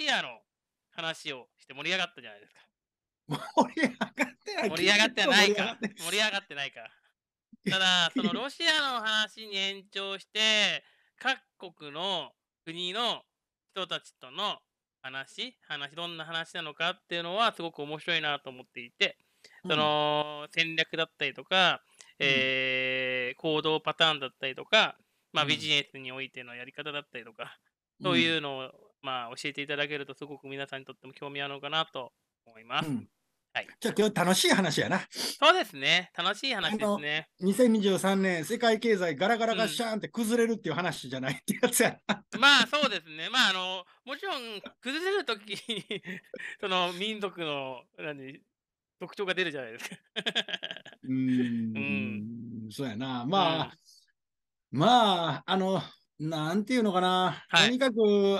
シアの話をして盛り上がったじゃないですか。盛り上がってない盛り上がってないか。盛り上がってないか。ただ、そのロシアの話に延長して、各国の国の人たちとの話、話、どんな話なのかっていうのはすごく面白いなと思っていて、その戦略だったりとか、うん、えー、行動パターンだったりとか、まあ、ビジネスにおいてのやり方だったりとか、そういうのをまあ、教えていただけると、すごく皆さんにとっても興味あるのかなと思います。うん、はい、じゃあ今日楽しい話やな。そうですね。楽しい話ですね。2023年、世界経済ガラガラガシャーンって崩れるっていう話じゃないってやつやな。うん、まあそうですね。まああの、もちろん崩れるときにその民族の何特徴が出るじゃないですか。うん うん、そうやな。まあ、うん、まあ、あの、なんていうのかな、はい、とにかく、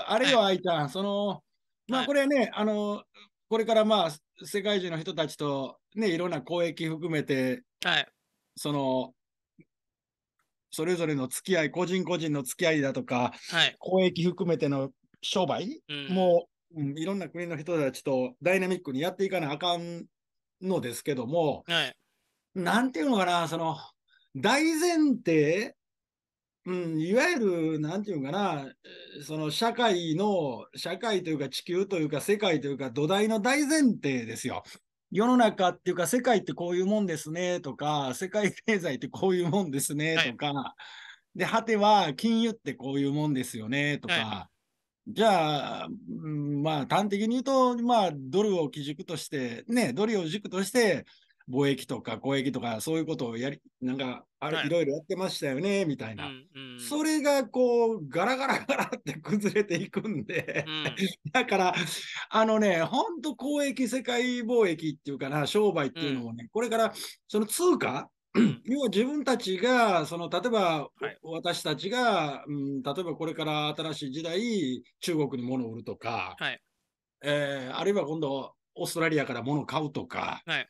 あれよ、愛ちゃん、その、まあ、これね、あの、これからまあ、世界中の人たちと、ね、いろんな交易含めて、はい、その、それぞれの付き合い、個人個人の付き合いだとか、はい、交易含めての商売、うん、もう、うん、いろんな国の人たちとダイナミックにやっていかなあかんのですけども、はい、なんていうのかな、その、大前提うん、いわゆる、なんていうかな、その社会の、社会というか地球というか世界というか土台の大前提ですよ。世の中っていうか世界ってこういうもんですねとか、世界経済ってこういうもんですねとか、はい、で、果ては金融ってこういうもんですよねとか、はい、じゃあ、うん、まあ端的に言うと、まあドルを基軸として、ね、ドルを軸として、貿易とか交易とかそういうことをやり、なんかあれ、い、ろいろやってましたよね、みたいな、うんうん。それがこう、ガラガラガラって崩れていくんで、うん、だから、あのね、ほんと交易、世界貿易っていうかな、商売っていうのをね、うん、これから、その通貨、要は自分たちが、その例えば、はい、私たちが、うん、例えばこれから新しい時代、中国に物を売るとか、はい、えー、あるいは今度、オーストラリアから物を買うとか、はい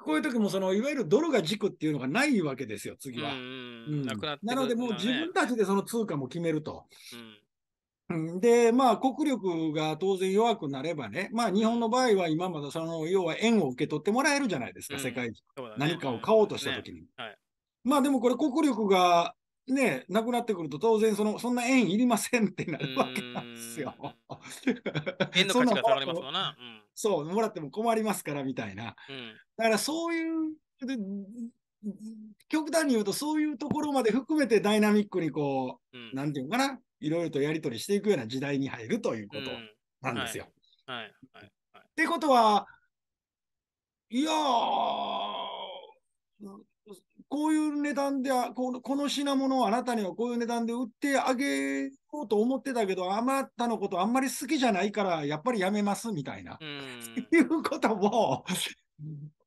こういう時もそのいわゆるドルが軸っていうのがないわけですよ、次は。うん、ななので、もう自分たちでその通貨も決めると。で、まあ、国力が当然弱くなればね、まあ、日本の場合は今までその、要は円を受け取ってもらえるじゃないですか、うん、世界中、ね、何かを買おうとしたときに、ねはい。まあ、でもこれ、国力がね、なくなってくると、当然その、そんな円いりませんってなるわけなんですよ。円の価値が下がりますもんな。うんそう、もらっても困りますからみたいな。うん、だからそういう極端に言うとそういうところまで含めてダイナミックにこう、うん、なんていうかないろいろとやり取りしていくような時代に入るということなんですよ。うん、はい、はいはいはい、ってことはいやーこういう値段でこの、この品物をあなたにはこういう値段で売ってあげようと思ってたけど、あなたのことあんまり好きじゃないから、やっぱりやめますみたいな、いうことも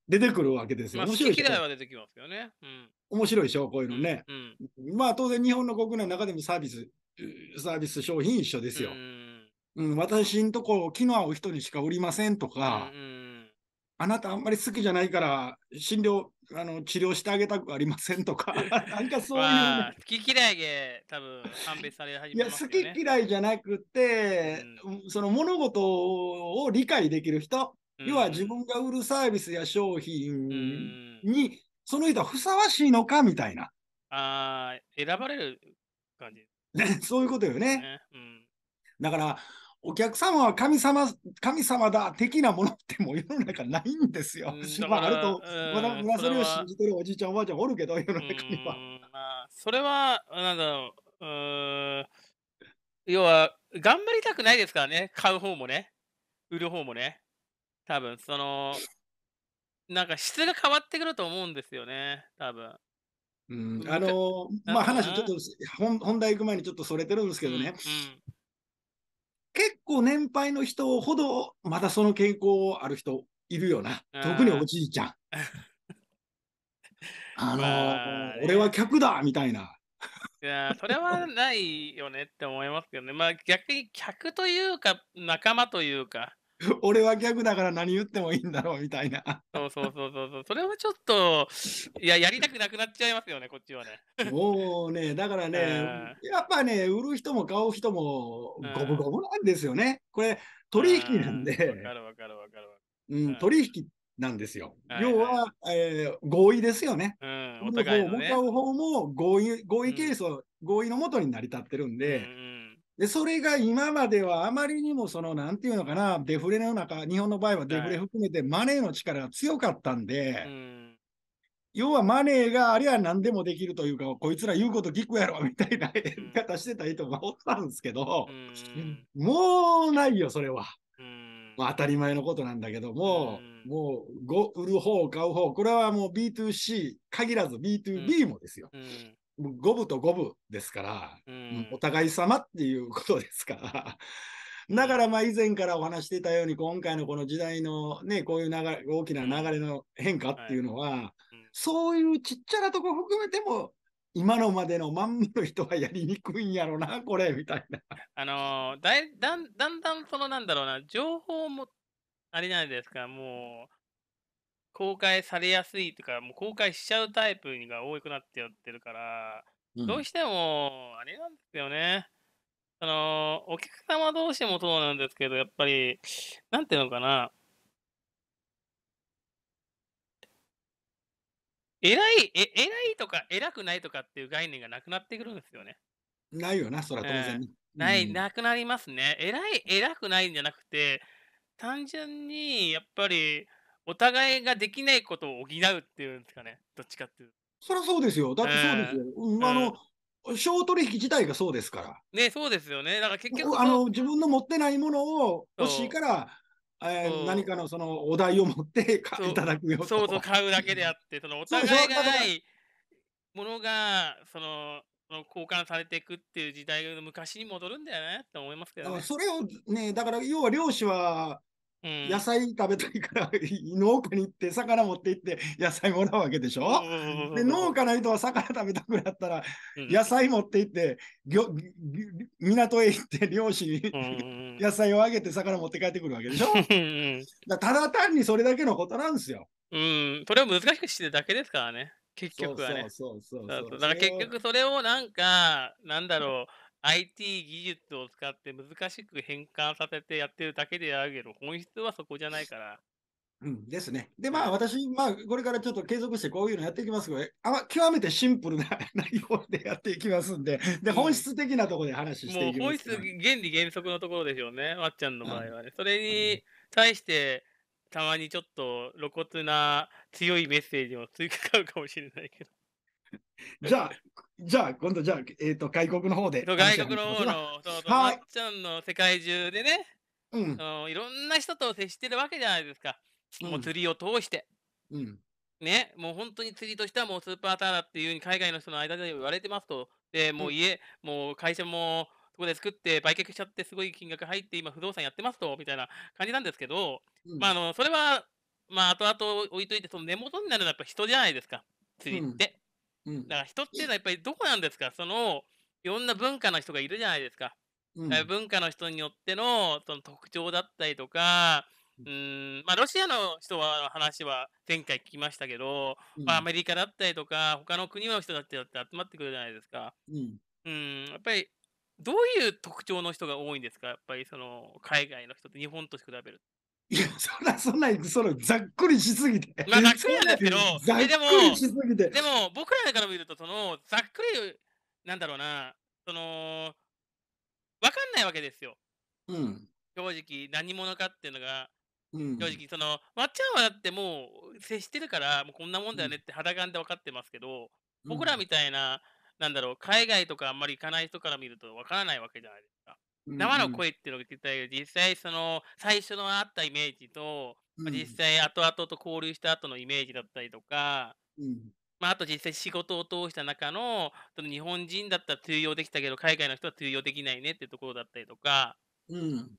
出てくるわけですよ。面白い嫌いは出てきますよね。うん、面白いでしょ、こういうのね。うんうん、まあ当然、日本の国内の中でもサービス、サービス商品一緒ですよ。うん、私んとこ、気の合う人にしか売りませんとか、あなたあんまり好きじゃないから、診療あの治療してあげたくありませんとか、なんかそういう、ね好き嫌いで多分判別され始めますよ、ね、いや好き嫌いじゃなくて、うん、その物事を理解できる人、うん、要は自分が売るサービスや商品に、その人はふさわしいのかみたいな。ああ、選ばれる感じ。そういうことよね。ねだからお客様は神様神様だ的なものってもう世の中ないんですよ。まあ、あると、まだそれを信じてるおじいちゃん、おばあちゃんおるけど、世の中には。まあ、それは、なんだろう、う要は、頑張りたくないですからね、買う方もね、売る方もね。多分その、なんか質が変わってくると思うんですよね、多分うん、あのー、まあ話ちょっと本題行く前にちょっとそれてるんですけどね、うんうん結構年配の人ほど、まだその健康ある人いるよな。特におじいちゃん。あの、まあ、俺は客だみたいな。いや、それはないよねって思いますけどね。まあ逆に客というか、仲間というか、俺は逆だから何言ってもいいんだろうみたいな。そうそうそうそう。それはちょっと、いや、やりたくなくなっちゃいますよね、こっちはね。もうね、だからね、やっぱね、売る人も買う人も五分五分なんですよね。これ、取引なんで。わかるわかるわかる。うん、取引なんですよ。要は、えー、合意ですよね。うん、お互いの、ね。向かう方も合意合意ケース、合意のもとに成り立ってるんで。うんで、それが今まではあまりにもその、なんていうのかな、デフレの中、日本の場合はデフレ含めてマネーの力が強かったんで、はい、要はマネーがありゃ何でもできるというか、こいつら言うこと聞くやろみたいな言い方してた人がおったんですけど、もうないよ、それは。まあ、当たり前のことなんだけども、うもうご売る方、買う方、これはもう B2C 限らず B2B もですよ。五分と五分ですから、うん、お互い様っていうことですから。だからまあ以前からお話していたように、今回のこの時代のね、こういう流れ、大きな流れの変化っていうのは、そういうちっちゃなとこ含めても、今のまでのまんまの人はやりにくいんやろな、これ、みたいな。あのー、だだんだんだんそのなんだろうな、情報もあれじゃないですか、もう、公開されやすいとか、もう公開しちゃうタイプが多くなってやってるから、うどうしても、あれなんですよね。あの、お客様同士もそうなんですけど、やっぱり、なんていうのかな、偉い、え、偉いとか偉くないとかっていう概念がなくなってくるんですよね。ないよな、そら当然ない、なくなりますね。偉い、偉くないんじゃなくて、単純に、やっぱり、お互いができないことを補うっていうんですかね、どっちかっていう。そりゃそうですよ。だってそうですよ。うん、あの、商取引自体がそうですから。ね、そうですよね。だから結局あの自分の持ってないものを欲しいから、えー、何かのそのお題を持って いただくよと。そうそう買うだけであって、その お互いがないものがその交換されていくっていう時代が昔に戻るんだよねって思いますけど、ね、それをね、だから要は漁師は野菜食べたいから農家に行って魚持って行って野菜もらうわけでしょ、うんで農家の人は魚食べたくなったら野菜持って行って、うん、港へ行って漁師に野菜をあげて魚持って帰ってくるわけでしょ、うん、だただ単にそれだけのことなんですよ。うん、それを難しくしてるだけですからね結局はね。だから結局それをなんかなんだろう、IT 技術を使って難しく変換させてやってるだけであるけど、本質はそこじゃないから。うんですね。で、まあ私、まあこれからちょっと継続してこういうのやっていきますけど、あ極めてシンプルな 内容でやっていきますんで、で、本質的なところで話していきます、ね、もう本質、原理原則のところでしょうね、わっちゃんの場合はね。それに対して、たまにちょっと露骨な強いメッセージを追加かうかもしれないけど。じゃあ、じゃあ、今度、じゃあ、えっ、ー、と、外国の方で。外国の方の、そのはい、まっちゃんの世界中でね、うん、いろんな人と接してるわけじゃないですか。もう釣りを通して。うん、ね、もう本当に釣りとしてはもうスーパーターだっていうふうに海外の人の間で言われてますと。で、もう家、うん、もう会社もそこで作って売却しちゃってすごい金額入って今不動産やってますと、みたいな感じなんですけど、うん、まあ、あの、それは、まあ、後々置いといて、その根元になるのはやっぱ人じゃないですか。釣りって。うん、だから人っていうのはやっぱりどこなんですかそのいろんな文化の人がいるじゃないですか。うん、文化の人によってのその特徴だったりとか、うんまあ、ロシアの人は話は前回聞きましたけど、うん、まあ、アメリカだったりとか他の国の人だって集まってくるじゃないですか。うん、やっぱりどういう特徴の人が多いんですかやっぱりその海外の人って日本と比べるいや、そらそんなに、そのざっくりしすぎて。まあ、ざっくりなんですけど、ざっくりしすぎて。でも、僕らから見ると、その、ざっくり、なんだろうな、その、わかんないわけですよ。うん。正直、何者かっていうのが、うん、正直、その、まっちゃんはだってもう、接してるから、もうこんなもんだよねって肌感で分かってますけど、うん、僕らみたいな、なんだろう、海外とかあんまり行かない人から見ると分からないわけじゃないですか。生の声っていうのが聞きたいけど、実際その最初のあったイメージと、まあ、実際後々と交流した後のイメージだったりとか、まあ、あと実際仕事を通した中のその日本人だったら通用できたけど海外の人は通用できないねっていうところだったりとか、うん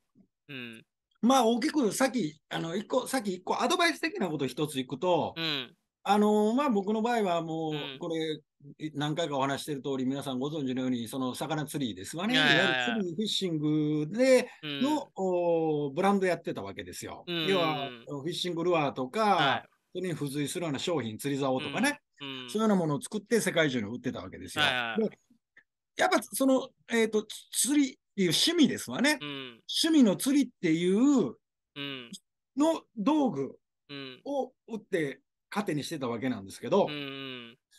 うん、まあ大きくさっきあの一個さっき一個アドバイス的なこと一ついくと、うん、あのまあ、僕の場合はもう、これ、何回かお話している通り、皆さんご存知のように、その魚釣りですわね。いわゆる釣り、フィッシングでうんの、おブランドやってたわけですよ。うん要は、フィッシングルアーとか、はそれに付随するような商品、釣り竿とかね、うんそういうようなものを作って世界中に売ってたわけですよ。はいはいでやっぱその、えーと、釣りっていう趣味ですわね。うん趣味の釣りっていうの道具を売って糧にしてたわけなんですけど、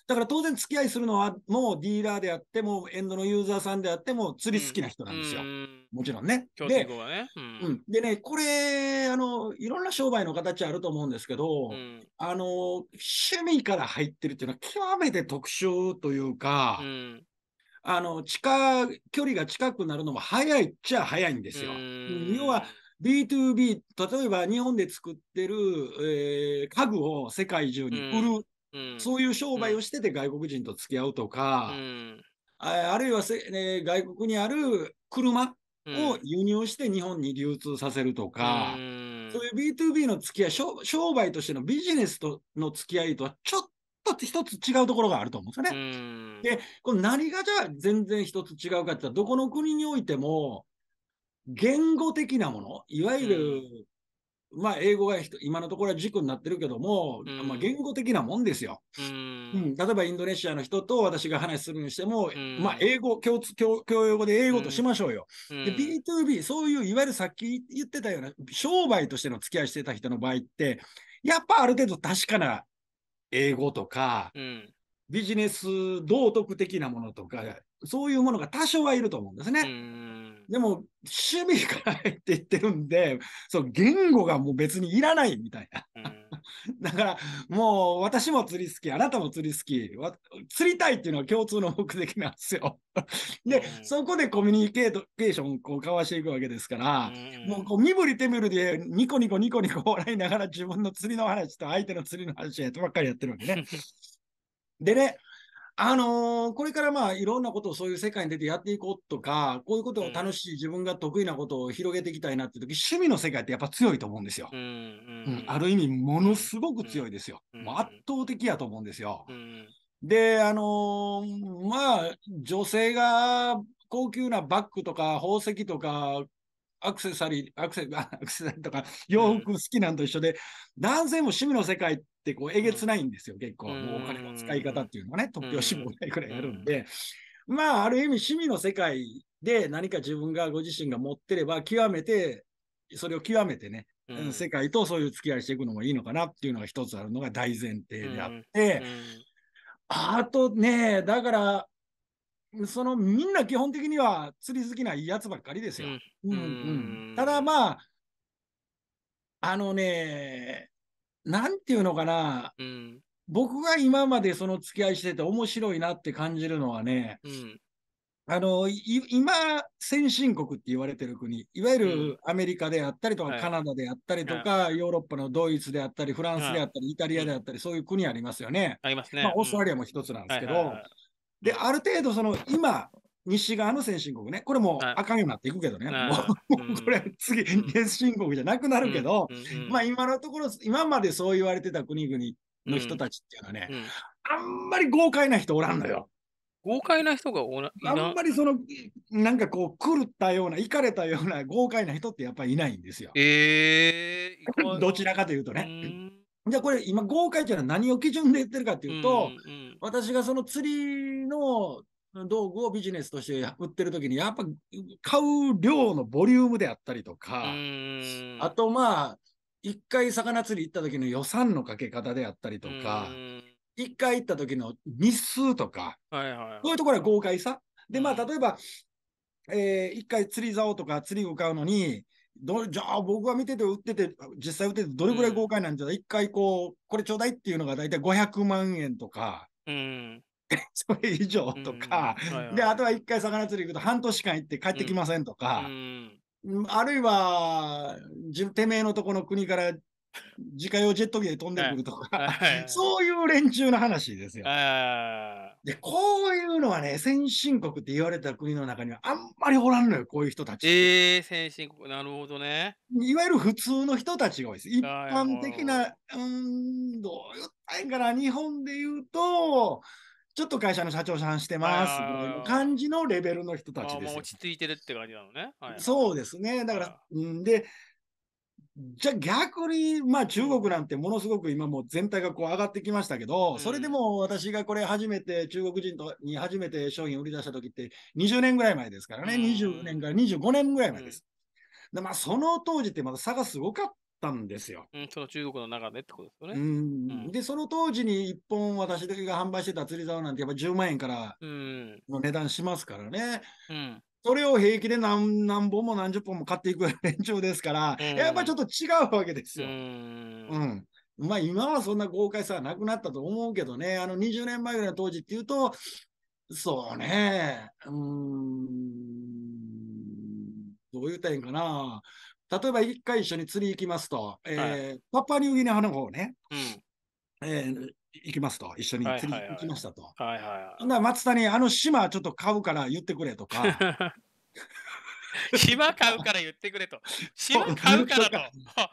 だから当然付き合いするのはもうディーラーであってもエンドのユーザーさんであっても釣り好きな人なんですよ。うん、もちろんね。で、ねうん、でねこれあのいろんな商売の形あると思うんですけど、うん、あの趣味から入ってるっていうのは極めて特殊というか、あの近距離が近くなるのも早いっちゃ早いんですよ。要は B2B、例えば日本で作ってる、えー、家具を世界中に売る、うん、そういう商売をしてて外国人と付き合うとか、うん、あるいはせ、ね、外国にある車を輸入して日本に流通させるとか、うん、そういう B2B の付き合い商、商売としてのビジネスとの付き合いとはちょっと一つ違うところがあると思うんですよね。で、この何がじゃあ全然一つ違うかって言ったら、どこの国においても、言語的なもの、いわゆる、うん、まあ、英語が今のところは軸になってるけども、うん、まあ、言語的なもんですよ、うん、例えばインドネシアの人と私が話するにしても、まあ、英語共通共、共用語で英語としましょうよ、で。B2B、そういういわゆるさっき言ってたような商売としての付き合いしてた人の場合って、やっぱある程度確かな英語とか、ビジネス道徳的なものとか、そういうものが多少はいると思うんですね。でも、趣味から入っていってるんで、そう、言語がもう別にいらないみたいな。うん、だから、もう私も釣り好き、あなたも釣り好き、釣りたいっていうのは共通の目的なんですよ。で、うん、そこでコミュニケーションをこう交わしていくわけですから、うん、もうこう身振り手振りでニコニコニコニコ笑いながら自分の釣りの話と相手の釣りの話やばっかりやってるわけね。でね、あのー、これからまあいろんなことをそういう世界に出てやっていこうとか、こういうことを楽しい、自分が得意なことを広げていきたいなって時、趣味の世界ってやっぱ強いと思うんですよ。うん、うんうん、ある意味、ものすごく強いですよ。もう圧倒的やと思うんですよ。で、あのー、まあ、女性が高級なバッグとか宝石とかアクセサリー、アクセアクセサリーとか洋服好きなんと一緒で、うん、男性も趣味の世界ってこうえげつないんですよ、結構。もうお金の使い方っていうのはね、突拍子もないくらいあるんで。まあ、ある意味趣味の世界で何か自分がご自身が持ってれば、極めて、それを極めてね、うん、世界とそういう付き合いしていくのもいいのかなっていうのが一つあるのが大前提であって、あとね、だから、そのみんな基本的には釣り好きないやつばっかりですよ。うんうん、ただまああのね何て言うのかな、うん、僕が今までその付き合いしてて面白いなって感じるのはね、あの今先進国って言われてる国いわゆるアメリカであったりとか、カナダであったりとか、はい、ヨーロッパのドイツであったりフランスであったり、イタリアであったりそういう国ありますよね。ありますね。まあ、オーストラリアも一つなんですけど。はいはいはいで、ある程度、その今、西側の先進国ね、これもあかんようになっていくけどね、もうこれ、次、先進国じゃなくなるけど、まあ今のところ、今までそう言われてた国々の人たちっていうのはね、あんまり豪快な人おらんのよ。豪快な人がおらあんまりその、なんかこう、狂ったような、いかれたような豪快な人ってやっぱりいないんですよ。えー、どちらかというとね。じゃあこれ今豪快というのは何を基準で言ってるかというと、私がその釣りの道具をビジネスとして売ってる時にやっぱ買う量のボリュームであったりとかあとまあ一回魚釣り行った時の予算のかけ方であったりとか一回行った時の日数とか、はいはいはい、そういうところは豪快さでまあ例えば、えー、一回釣り竿とか釣り具買うのにどじゃあ僕が見てて売ってて実際売っててどれぐらい豪快なんじゃ一、回こうこれちょうだいっていうのが大体500万円とか。うんそれ以上とか、で、あとは一回魚釣り行くと半年間行って帰ってきませんとか、あるいは、てめえのとこの国から自家用ジェット機で飛んでくるとか、はいそういう連中の話ですよ。で、こういうのはね、先進国って言われた国の中にはあんまりおらんのよ、こういう人たち。えー、先進国、なるほどね。いわゆる普通の人たちが多いです。一般的な、うん、どう言ったらいいんかな、日本で言うと、ちょっと会社の社長さんしてます感じのレベルの人たちです。落ち着いてるって感じなのね。はい、そうですね。だから、うんで、じゃ逆に、まあ、中国なんてものすごく今もう全体がこう上がってきましたけど、うん、それでも私がこれ初めて中国人とに初めて商品売り出した時って20年ぐらい前ですからね、うん、20年から25年ぐらい前です。うん、でまあ、その当時ってまだ差がすごかったんですよ。うん、その中国の中でってことですよね。うん、うん、で、その当時に1本私だけが販売してた釣り竿なんてやっぱ10万円からの値段しますからね。うん、うんそれを平気で何何本も何十本も買っていく連中ですから、うん、やっぱちょっと違うわけですよ。うん、うんまあ今はそんな豪快さはなくなったと思うけどね、あの20年前ぐらいの当時っていうと、そうね、うん、どう言ったらいいんかな、例えば一回一緒に釣り行きますと、えー、はい、パパニューギニアの方ね、うん、えー、行きますと、一緒に釣り行きましたと。松谷、あの島ちょっと買うから言ってくれとか。島買うから言ってくれと。島買うから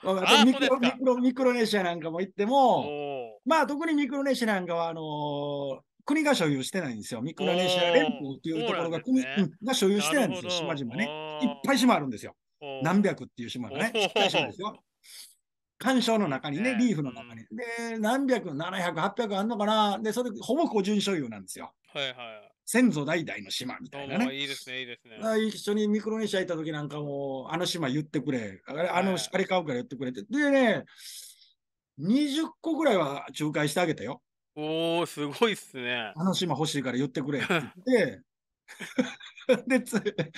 と。あミクロミクロミクロネシアなんかも行っても、まあ特にミクロネシアなんかは、あのー、国が所有してないんですよ。ミクロネシア連邦っていうところが国が所有してないんですよ、島々ね。いっぱい島あるんですよ。何百っていう島がね、ちっ島ですよ。干渉の中にね、リーフの中に。で、何百、700、800あんのかな。で、それ、ほぼ個人所有なんですよ。はいはい。先祖代々の島みたいなね。いいですね、いいですね。一緒にミクロネシア行った時なんかも、あの島言ってくれ。あれ、あの、かり買うから言ってくれて。でね、20個ぐらいは仲介してあげたよ。おー、すごいっすね。あの島欲しいから言ってくれって言って、でつ、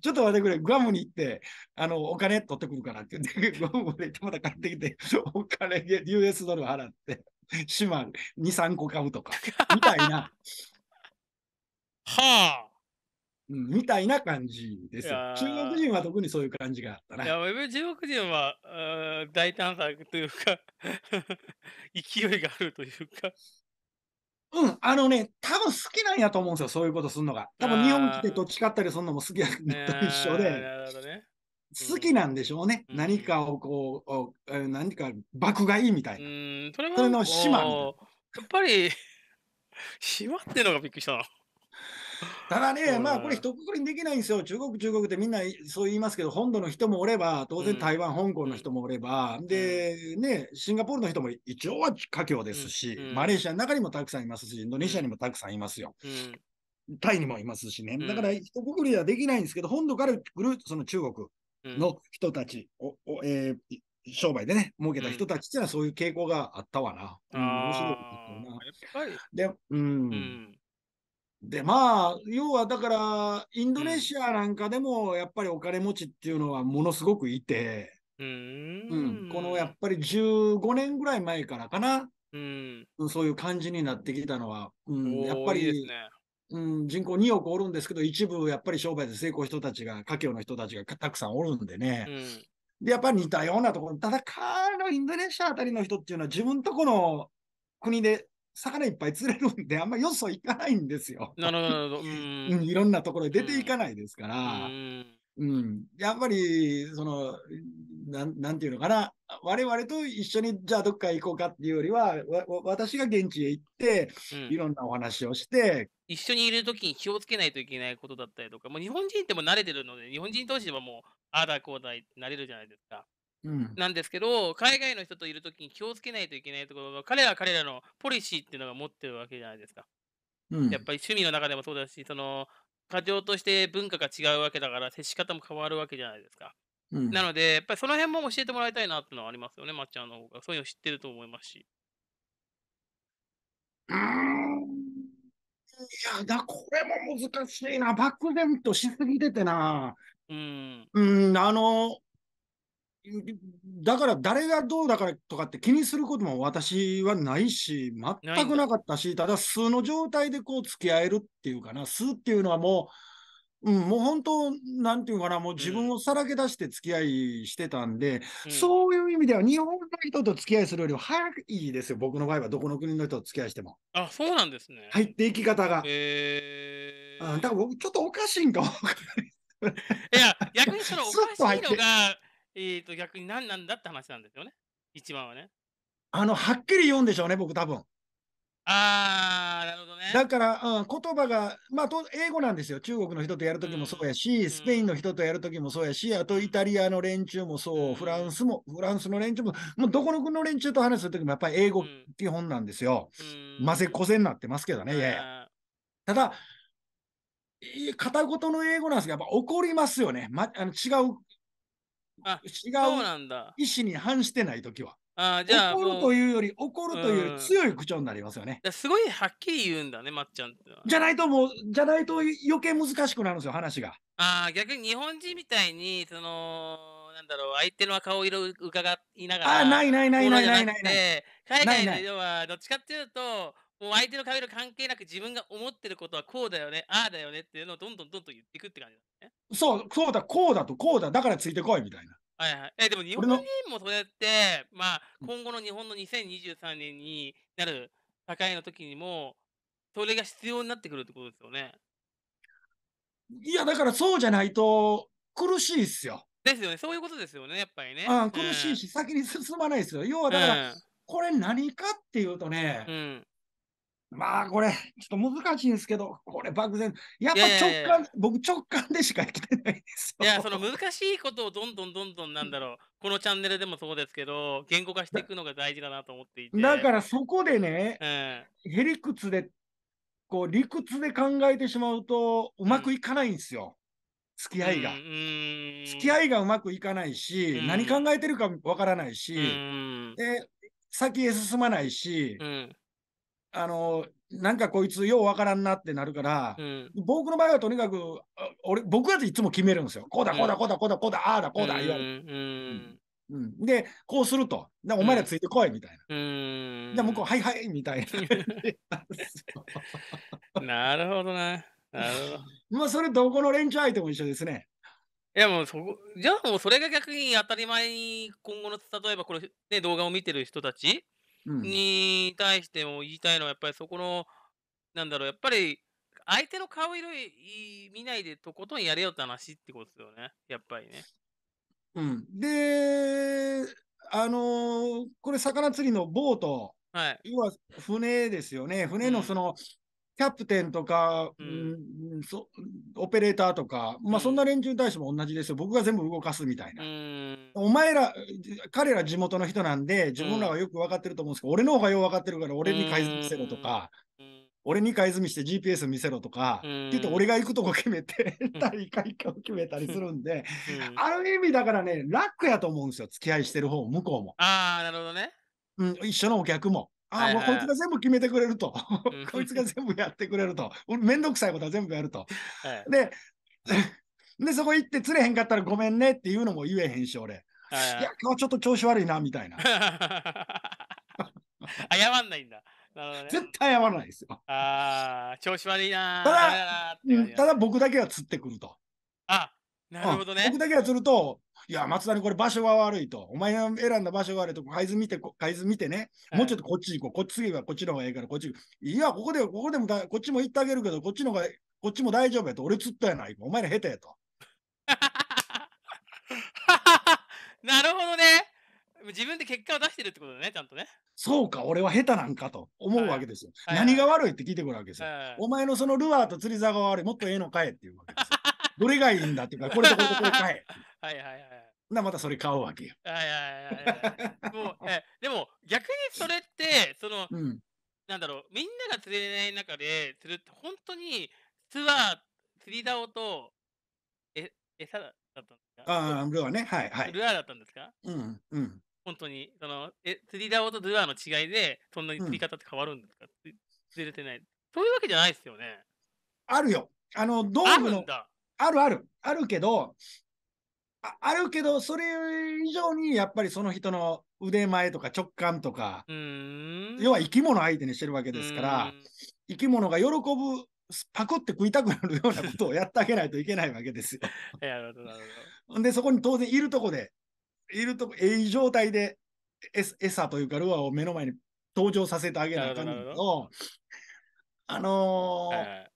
ちょっと待ってくれ、グアムに行って、あの、お金取ってくるからって言って、グアムで行ってまた買ってきて、お金、で US ドル払って、島2、3個買うとか、みたいな。はあ。みたいな感じです中国人は特にそういう感じがあったな。いや、中国人は大胆さというか勢いがあるというかうん、あのね、多分好きなんやと思うんですよ、そういうことするのが。多分日本来てどっちかったりするのも好きやと一緒で、ねうん、好きなんでしょうね、うん、何かをこう、何か爆買いみたいな。それそれの島やっぱり、島っていうのがびっくりしたな。ただね、まあこれ一括りにできないんですよ。中国、中国ってみんなそう言いますけど、本土の人もおれば、当然台湾、香港の人もおれば、で、ね、シンガポールの人も一応は華僑ですし、マレーシアの中にもたくさんいますし、インドネシアにもたくさんいますよ。タイにもいますしね。だから一括りではできないんですけど、本土から来るその中国の人たちおおえー商売でね、儲けた人たちっていうのはそういう傾向があったわな。うん、面白いな。やっぱり。で、うん。うんでまあ要はだからインドネシアなんかでもやっぱりお金持ちっていうのはものすごくいて、うん、うん、このやっぱり15年ぐらい前からかな、うん、そういう感じになってきたのは、うん、やっぱり、ね、うん、人口2億おるんですけど一部やっぱり商売で成功人たちが家境の人たちがたくさんおるんでね、うん、でやっぱり似たようなところただ彼のインドネシアあたりの人っていうのは自分とこの国で魚いっぱい釣れるんで、あんまよそ行かないんですよ。なるほど。うん、いろんなところに出ていかないですから。うん、やっぱり、そのなん、なんていうのかな、我々と一緒にじゃあどっか行こうかっていうよりは、私が現地へ行って、うん、いろんなお話をして。一緒にいるときに気をつけないといけないことだったりとか、もう日本人っても慣れてるので、日本人同士ではもう、ああだこうだい、慣れるじゃないですか。なんですけど、海外の人といるときに気をつけないといけないところが、彼らは彼らのポリシーっていうのが持ってるわけじゃないですか。うん、やっぱり趣味の中でもそうだし、その、過剰として文化が違うわけだから、接し方も変わるわけじゃないですか。うん、なので、やっぱりその辺も教えてもらいたいなっていうのはありますよね、まっちゃんの方が。そういうの知ってると思いますし。うんいやだ、これも難しいな。漠然としすぎててな。うん。うん、あの、だから誰がどうだからとかって気にすることも私はないし、全くなかったし、ただ素の状態でこう付き合えるっていうかな、素っていうのはもう、うん、もう本当、なんていうかな、もう自分をさらけ出して付き合いしてたんで、うん、そういう意味では日本の人と付き合いするよりは早いですよ、僕の場合はどこの国の人と付き合いしても。あ、そうなんですね。入っていき方が。えー、うん、だから僕ちょっとおかしいんかもいや、逆にそのおかしいのが、えっ、ー、と、逆に何なんだって話なんですよね。一番はね。あの、はっきり読んでしょうね、僕多分。あー、なるほどね。だから、うん、言葉が、まあ、英語なんですよ。中国の人とやるときもそうやし、うん、スペインの人とやるときもそうやし、あとイタリアの連中もそう、フランスも、フランスの連中も、もうどこの国の連中と話するときもやっぱり英語基本なんですよ。ま、ぜせ、こせになってますけどね、いやいや。ただ、片言の英語なんですが、やっぱ怒りますよね。ま、あの違うあ違う意思に反してない時は。あじゃあ怒るというより怒るというより強い口調になりますよね。すごいはっきり言うんだね、まっちゃんって。じゃないともう、じゃないと余計難しくなるんですよ、話が。あ逆に日本人みたいに、その、なんだろう、相手の顔色を伺いながら。あないないないないないないない。海外では、どっちかっていうと、もう相手の髪色関係なく自分が思ってることはこうだよね、ああだよねっていうのをどんどんどんどん言っていくって感じだね。そう、そうだ、こうだと、こうだ、だからついてこいみたいな。はいはい。え、でも日本人もそうやって、まあ、今後の日本の2023年になる境の時にも、それが必要になってくるってことですよね。いや、だからそうじゃないと苦しいっすよ。ですよね、そういうことですよね、やっぱりね。あ苦しいし、うん、先に進まないですよ。要はだから、うん、これ何かっていうとね、うんまあこれ、ちょっと難しいんですけど、これ漠然、やっぱ直感、僕直感でしか生きてないですいや、その難しいことをどんどんどんどんなんだろう、このチャンネルでもそうですけど、言語化していくのが大事だなと思っていて。だからそこでね、うん、へりくつで、こう理屈で考えてしまうと、うまくいかないんですよ。付き合いが、うん、付き合いがうまくいかないし、うん、何考えてるかわからないし、で先へ進まないし、あのなんかこいつようわからんなってなるから、うん、僕の場合はとにかく俺僕はいつも決めるんですよこうだこうだこうだこうだこうだ、ああだこうだ言われる、うんうん、でこうするとお前らついてこいみたいな、うん、で向こうはいはいみたいな なるほどななるほどまあそれどこの連中相手も一緒ですねいやもうそこじゃあもうそれが逆に当たり前に今後の例えばこれ、ね、動画を見てる人たちに対しても言いたいのは、やっぱりそこの、なんだろう、やっぱり相手の顔色い見ないでとことんやれよって話ってことですよね、やっぱりね。うん、で、あのーこれ、魚釣りのボート、はい、要は船ですよね、船のその、キャプテンとか、うん、そオペレーターとか、まあ、そんな連中に対しても同じですよ、僕が全部動かすみたいな。お前ら、彼ら地元の人なんで、自分らはよく分かってると思うんですけど、俺の方がよく分かってるから、俺に買い済みせろとか、俺に買い済みして GPS 見せろとか、って言って、俺が行くとこ決めて、大会かを決めたりするんで、ある意味だからね、楽やと思うんですよ、付き合いしてる方、向こうも。ああ、なるほどね。うん、一緒のお客も。あもうこいつが全部決めてくれると。こいつが全部やってくれると。めんどくさいことは全部やると。はい、で、で、そこ行って釣れへんかったらごめんねっていうのも言えへんし、俺。はいい、や、今日ちょっと調子悪いな、みたいな。謝んないんだ。ね、絶対謝らないですよ。ああ、調子悪いなただ、ただ僕だけは釣ってくると。あなるほどね、僕だけは釣ると、いや、松田にこれ場所が悪いと、お前が選んだ場所が悪いと、海図見て、海図見てね、もうちょっとこっち行こう、はい、こっち次はこっちの方がええから、こっち、いや、ここで、ここでもだ、こっちも行ってあげるけど、こっちの方が、こっちも大丈夫やと、俺釣ったやないか、お前ら下手やと。なるほどね。自分で結果を出してるってことだね、ちゃんとね。そうか、俺は下手なんかと思うわけですよ。何が悪いって聞いてくるわけですよ。お前のそのルアーと釣り竿が悪い、もっとええのかえっていうわけですよ。どれがいいんだっていうか、これとこれとこれかえ。はいはいはい。な、またそれ買うわけよ。はいはいはい、はい。もう えでも、逆にそれって、その、うん、なんだろう、みんなが釣れない中で釣るって、本当にツアー、釣り竿と、え、餌だったんですかああ、ルアーね。はいはい。ルアーだったんですかうんうん。本当に、その、え、釣り竿とルアーの違いで、そんなに釣り方って変わるんですか、うん、釣れてない。そういうわけじゃないですよね。あるよ。あの、道具の。あるある。あるけど、あるけど、それ以上にやっぱりその人の腕前とか直感とか、要は生き物相手にしてるわけですから、生き物が喜ぶ、パクって食いたくなるようなことをやってあげないといけないわけですよ。なるほど、なるほど。で、そこに当然いるとこで、いるとこ、ええ状態で、餌というかルアーを目の前に登場させてあげなあかんけとあのー、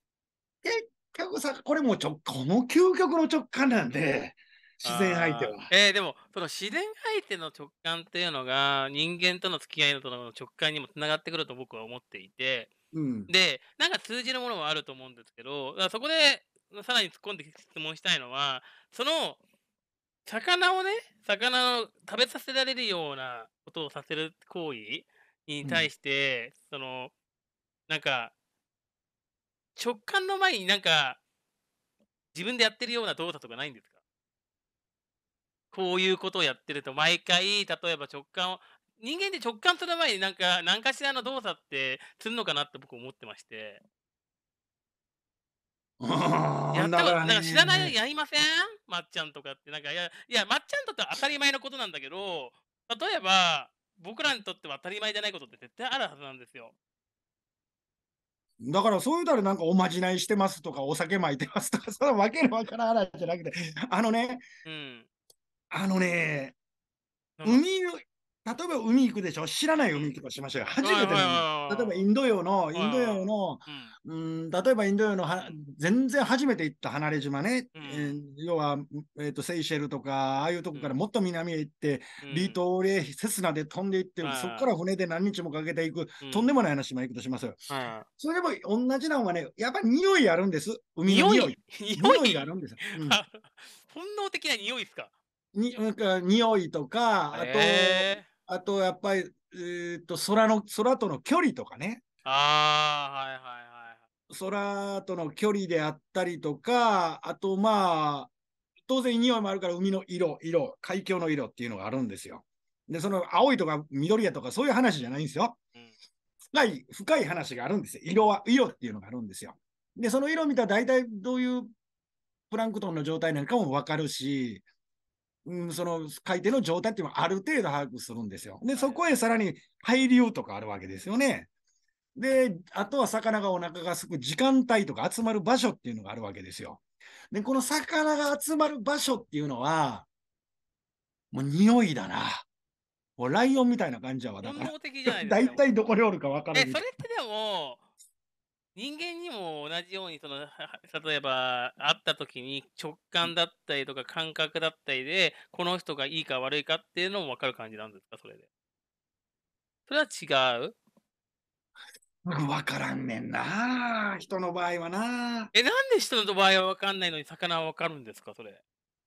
結局さ、これもちょ、この究極の直感なんで、自然相手は。えー、でも、その自然相手の直感っていうのが、人間との付き合いのとの直感にもつながってくると僕は思っていて、うん、で、なんか通じるものもあると思うんですけど、そこでさらに突っ込んで質問したいのは、その、魚をね、魚を食べさせられるようなことをさせる行為に対して、うん、その、なんか、直感の前になんか、自分でやってるような動作とかないんですこういうことをやってると、毎回、例えば直感を、人間で直感する前になんか、何かしらの動作ってするのかなって僕思ってまして。やったこと、なんか知らないやりませんまっちゃんとかって。なんか、いや、いや、まっちゃんとって当たり前のことなんだけど、例えば、僕らにとっては当たり前じゃないことって絶対あるはずなんですよ。だからそういうたらなんかおまじないしてますとかお酒巻いてますとかそのわけのわからないじゃなくてあのね、うん、あのね、海の、例えば海行くでしょ知らない海行くとしましょうよ。初めての例えばインド洋の、インド洋の、うん、例えばインド洋のは、全然初めて行った離れ島ね。うん、えー、要は、えーと、セイシェルとか、ああいうとこからもっと南へ行って、うん、離島へセスナで飛んでいって、そこから船で何日もかけていく、とんでもない話も行くとしますよ。それでも同じなのはね、やっぱり匂いあるんです。海の匂い。匂いがあるんです。本能的な匂いですかに なんか匂いとか、あと、えー、あとやっぱり、えー、っと空の空との距離とかね。ああ、はいはいはい。空との距離であったりとか、あとまあ、当然匂いもあるから海の色、色、海峡の色っていうのがあるんですよ。で、その青いとか緑やとかそういう話じゃないんですよ。深い、深い話があるんですよ。色は、色っていうのがあるんですよ。で、その色見たら大体どういうプランクトンの状態なんかもわかるし、うん、その海底の状態っていうのはある程度把握するんですよ。で、そこへさらに海流とかあるわけですよね。で、あとは魚がお腹がすく時間帯とか集まる場所っていうのがあるわけですよ。で、この魚が集まる場所っていうのは、もう匂いだな。もうライオンみたいな感じやわ。だから、大体どこにおるか分からない。え、それってでも、人間にも同じようにその例えば会った時に直感だったりとか感覚だったりでこの人がいいか悪いかっていうのも分かる感じなんですかそれでそれは違う分からんねんな人の場合はなえなんで人の場合は分かんないのに魚は分かるんですかそれ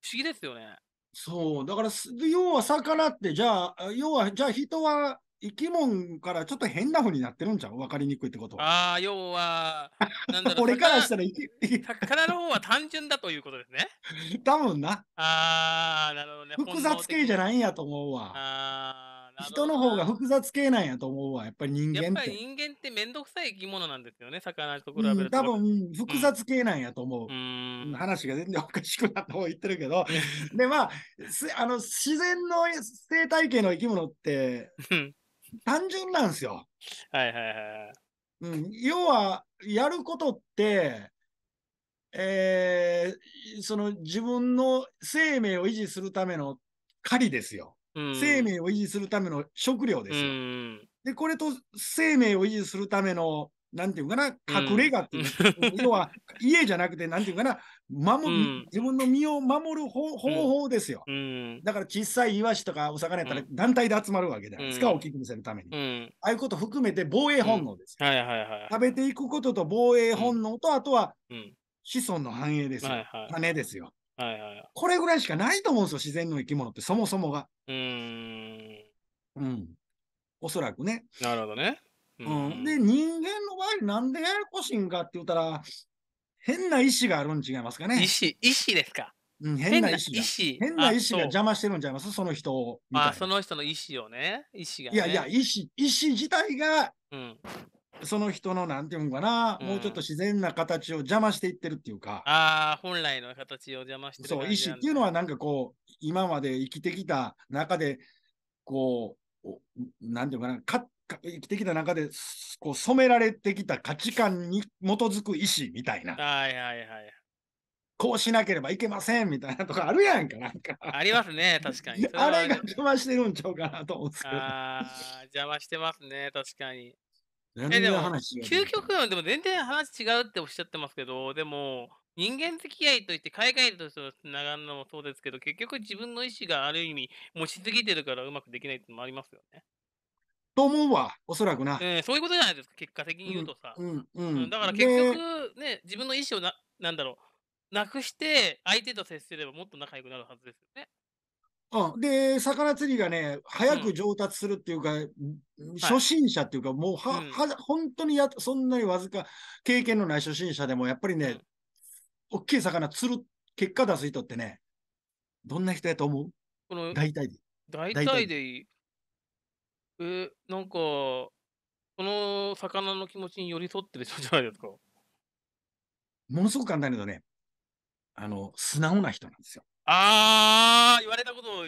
不思議ですよねそうだから要は魚ってじゃあ要はじゃあ人は生き物からちょっと変なふうになってるんじゃん分かりにくいってことは。ああ、要は、なんだろう。俺からしたら生き、魚の方は単純だということですね。多分な。ああ、なるほどね。複雑系じゃないんやと思うわ。ああ、人の方が複雑系なんやと思うわ。やっぱり人間って。やっぱり人間って面倒くさい生き物なんですよね、魚と比べると。多分、複雑系なんやと思う。うん、話が全然おかしくなった方言ってるけど。で、まあ、あの自然の生態系の生き物って、単純なんですよ。はいはいはい。うん、要は、やることって、えー、その自分の生命を維持するための狩りですよ。生命を維持するための食料ですよ。で、これと生命を維持するためのなんていうかな、隠れ家っていう、うん、要は家じゃなくて、なんていうかな、守、うん、自分の身を守る方法ですよ、うん、だから小さいイワシとかお魚やったら団体で集まるわけじゃないですか、大きく見せるために、ああいうこと含めて防衛本能です、はいはいはい。食べていくことと防衛本能と、あとは子孫の繁栄ですよ、はいはい、種ですよ、はいはい。これぐらいしかないと思うんですよ、自然の生き物って、そもそもが。うん。うん。おそらくね。なるほどね。うん、で、人間の場合なんでややこしいんかって言ったら、変な意思があるん違いますかね。意思、意志ですか。うん、変な意思変な意志が邪魔してるんちゃいますその人を。あ、その人の意思をね。意思が、ね、いやいや、意思、意志自体が、うん、その人の、なんていうのかな、うん、もうちょっと自然な形を邪魔していってるっていうか。ああ、本来の形を邪魔してる。そう、意思っていうのはなんかこう、今まで生きてきた中で、こう、なんていうかな、勝生きてきた中でこう染められてきた価値観に基づく意思みたいな。はいはいはい。こうしなければいけませんみたいなとかあるやんか、なんか。ありますね、確かに。あれが邪魔してるんちゃうかなと思って。ああ、邪魔してますね、確かに。えでも、究極論でも全然話違うっておっしゃってますけど、でも、人間付き合いといって海外とつながるのもそうですけど、結局自分の意思がある意味持ちすぎてるからうまくできないってのもありますよね。と思うわ、おそらくな。えー、そういうことじゃないですか、結果的に言うとさ。うんうん、うん、だから結局、ね、自分の意思をな、なんだろう、なくして、相手と接すればもっと仲良くなるはずですよね。うん、で、魚釣りがね、早く上達するっていうか、うん、初心者っていうか、もうは、はは本当にやそんなにわずか経験のない初心者でも、やっぱりね、うん、大きい魚釣る結果出す人ってね、どんな人やと思うこの大体で。大体でいい。え、なんか、この魚の気持ちに寄り添ってる人じゃないですか。ものすごく簡単に言うとね、あの、素直な人なんですよ。ああ、言われたことを、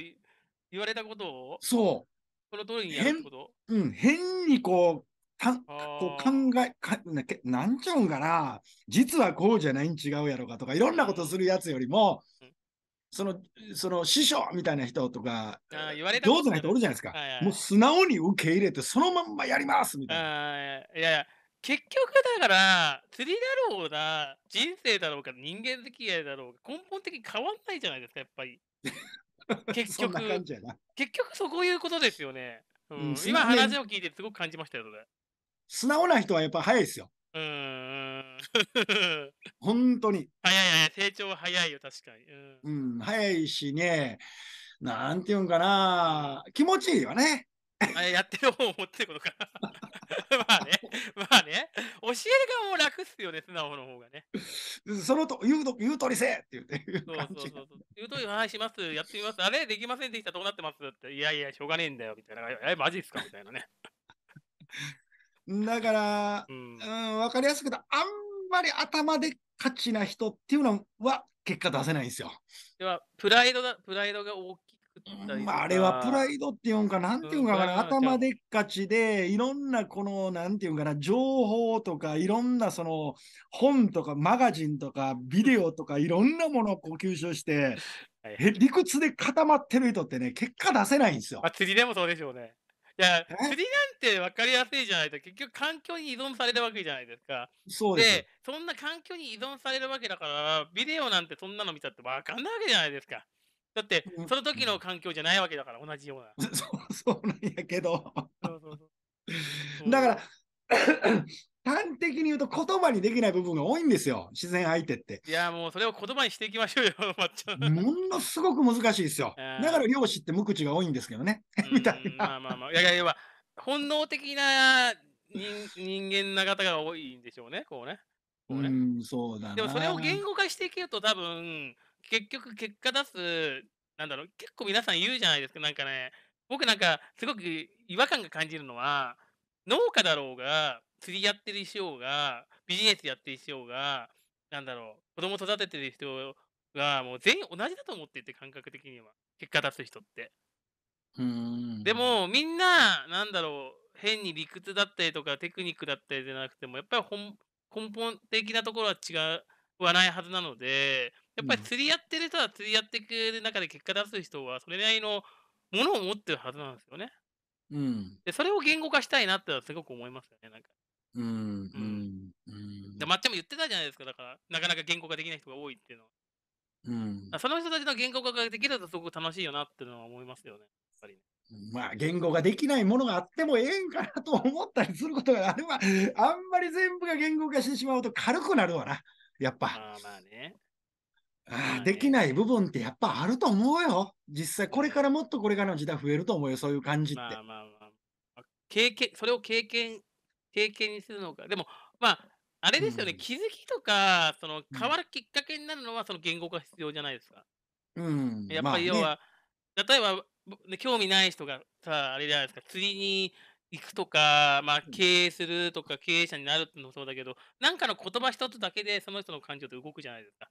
言われたことをそう。その通りにやること。うん、変にこう、たこう考えかな、なんちゃうんかな、実はこうじゃないん違うやろかとか、いろんなことするやつよりも、うん、その、その師匠みたいな人とか、あ言われた人おるじゃないですか、もう素直に受け入れて、そのまんまやりますみたいな。いやいや、結局だから、釣りだろうが、人生だろうが、人間付き合いだろうが、根本的に変わんないじゃないですか、やっぱり。結局、結局そういうことですよね。うん、うん、今話を聞いてすごく感じましたよ、それ。素直な人はやっぱ早いですよ。うん。本当に。早い早い、成長早いよ、確かに。うん、うん、早いしね、なんていうんかな、気持ちいいよね。あやってる方を持ってることか。まあね、まあね、教える側も楽っすよね、素直の方がね。そのと言うと言うとりせって言うて。そうそうそうう言うとり話します、やってみます、あれできませんでした、どうなってますって、いやいや、しょうがねえんだよみたいな、え、マジっすかみたいなね。だから、うん、わ、うん、かりやすくて、あんまり頭で価ちな人っていうのは結果出せないんですよ。では、プライドだ、プライドが大きくまあ、あれはプライドっていうんか、なんていうんかな、うん、頭でっかちで、いろんなこの、なんていうんかな、情報とか、いろんなその本とかマガジンとか、ビデオとか、いろんなものをこう吸収して、理屈で固まってる人ってね、結果出せないんですよ。まあ、釣りでもそうでしょうね。や、釣りなんて分かりやすいじゃないと、結局環境に依存されるわけじゃないですか。そうですで、そんな環境に依存されるわけだから、ビデオなんてそんなの見たって分かんないわけじゃないですか。だって、その時の環境じゃないわけだから、同じような。そうそうなんやけど。そうそうそうだから、端的に言うと言葉にできない部分が多いんですよ、自然相手って。いや、もうそれを言葉にしていきましょうよ、ものすごく難しいですよ。だから漁師って無口が多いんですけどね。みたいな。まあまあまあ、いやいやいや、本能的な人間な方が多いんでしょうね、こうね。うねうん、そうだでもそれを言語化していけると、多分結局、結果出す、なんだろう、結構皆さん言うじゃないですか、なんかね、僕なんか、すごく違和感が感じるのは、農家だろうが、釣りやってる人が、ビジネスやってる人が、なんだろう、子供育ててる人が、もう全員同じだと思ってて、感覚的には。結果出す人って。うんでも、みんな、なんだろう、変に理屈だったりとか、テクニックだったりじゃなくても、やっぱり根本的なところは違わないはずなので、やっぱり釣りやってる人は釣りやっていく中で結果出す人は、それなりのものを持ってるはずなんですよね。うん、でそれを言語化したいなってすごく思いますよね、なんか。うん。うん。で、まっちゃんも言ってたじゃないですか、だから、なかなか言語化できない人が多いっていうのは。うん。その人たちの言語化ができるとすごく楽しいよなっていうのは思いますよね、やっぱり、ね。まあ、言語ができないものがあってもええんかなと思ったりすることがあれば、あんまり全部が言語化してしまうと軽くなるわな、やっぱ。まあまあね。ああできない部分ってやっぱあると思うよ。実際、これからもっとこれからの時代増えると思うよ、そういう感じって。まあまあまあ。経験、それを経験経験にするのか。でも、まあ、あれですよね、うん、気づきとか、その変わるきっかけになるのは、その言語化必要じゃないですか。うん、やっぱり要は、まあね、例えば、興味ない人がさ、あれじゃないですか、釣りに行くとか、まあ、経営するとか、経営者になるってのもそうだけど、なんかの言葉一つだけで、その人の感情って動くじゃないですか。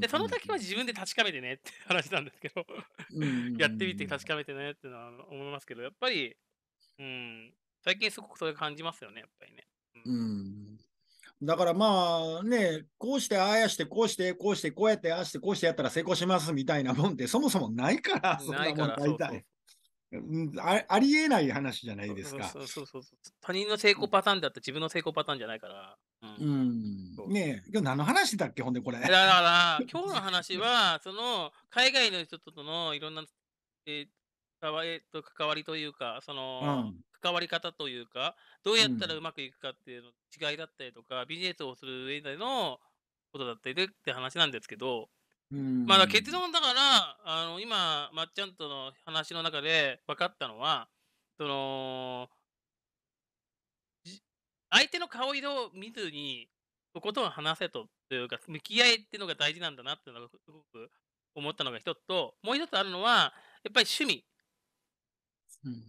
でその時は自分で確かめてねって話なんですけどやってみて確かめてねってのは思いますけどやっぱり、うん、最近すごくそれ感じますよね、やっぱりね。うん、だからまあね、こうしてああやして、こうして、こうして、こうやって、ああして、こうしてやったら成功しますみたいなもんってそもそもないから、そんなもん大体。ありえない話じゃないですか。そうそうそう他人の成功パターンだって自分の成功パターンじゃないから。うん。ねえ、今日何の話だっけ、ほんでこれ。だから、今日の話は、その、海外の人とのいろんな、ええー、関わりというか、その、うん関わり方というか、どうやったらうまくいくかっていうの違いだったりとか、ビジネスをする上でのことだったりでって話なんですけど、まあ、結論だからあの今まっちゃんとの話の中で分かったのはその相手の顔色を見ずにとことん話せとというか向き合いっていうのが大事なんだなっていうのがすごく思ったのが一つともう一つあるのはやっぱり趣味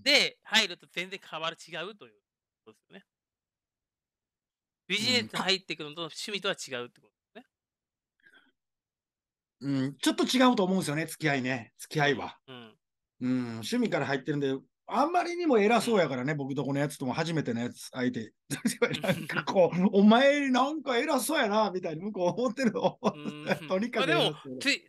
で、入ると全然変わる、違うということですよね。ビジネス入っていくのと趣味とは違うってことですね。うん、ちょっと違うと思うんですよね、付き合いね、付き合いは。うん、うん、趣味から入ってるんで、あんまりにも偉そうやからね、うん、僕とこのやつとも初めてのやつ、相手。なんかこう、お前なんか偉そうやな、みたいに向こう思ってるの。とにかく。でも、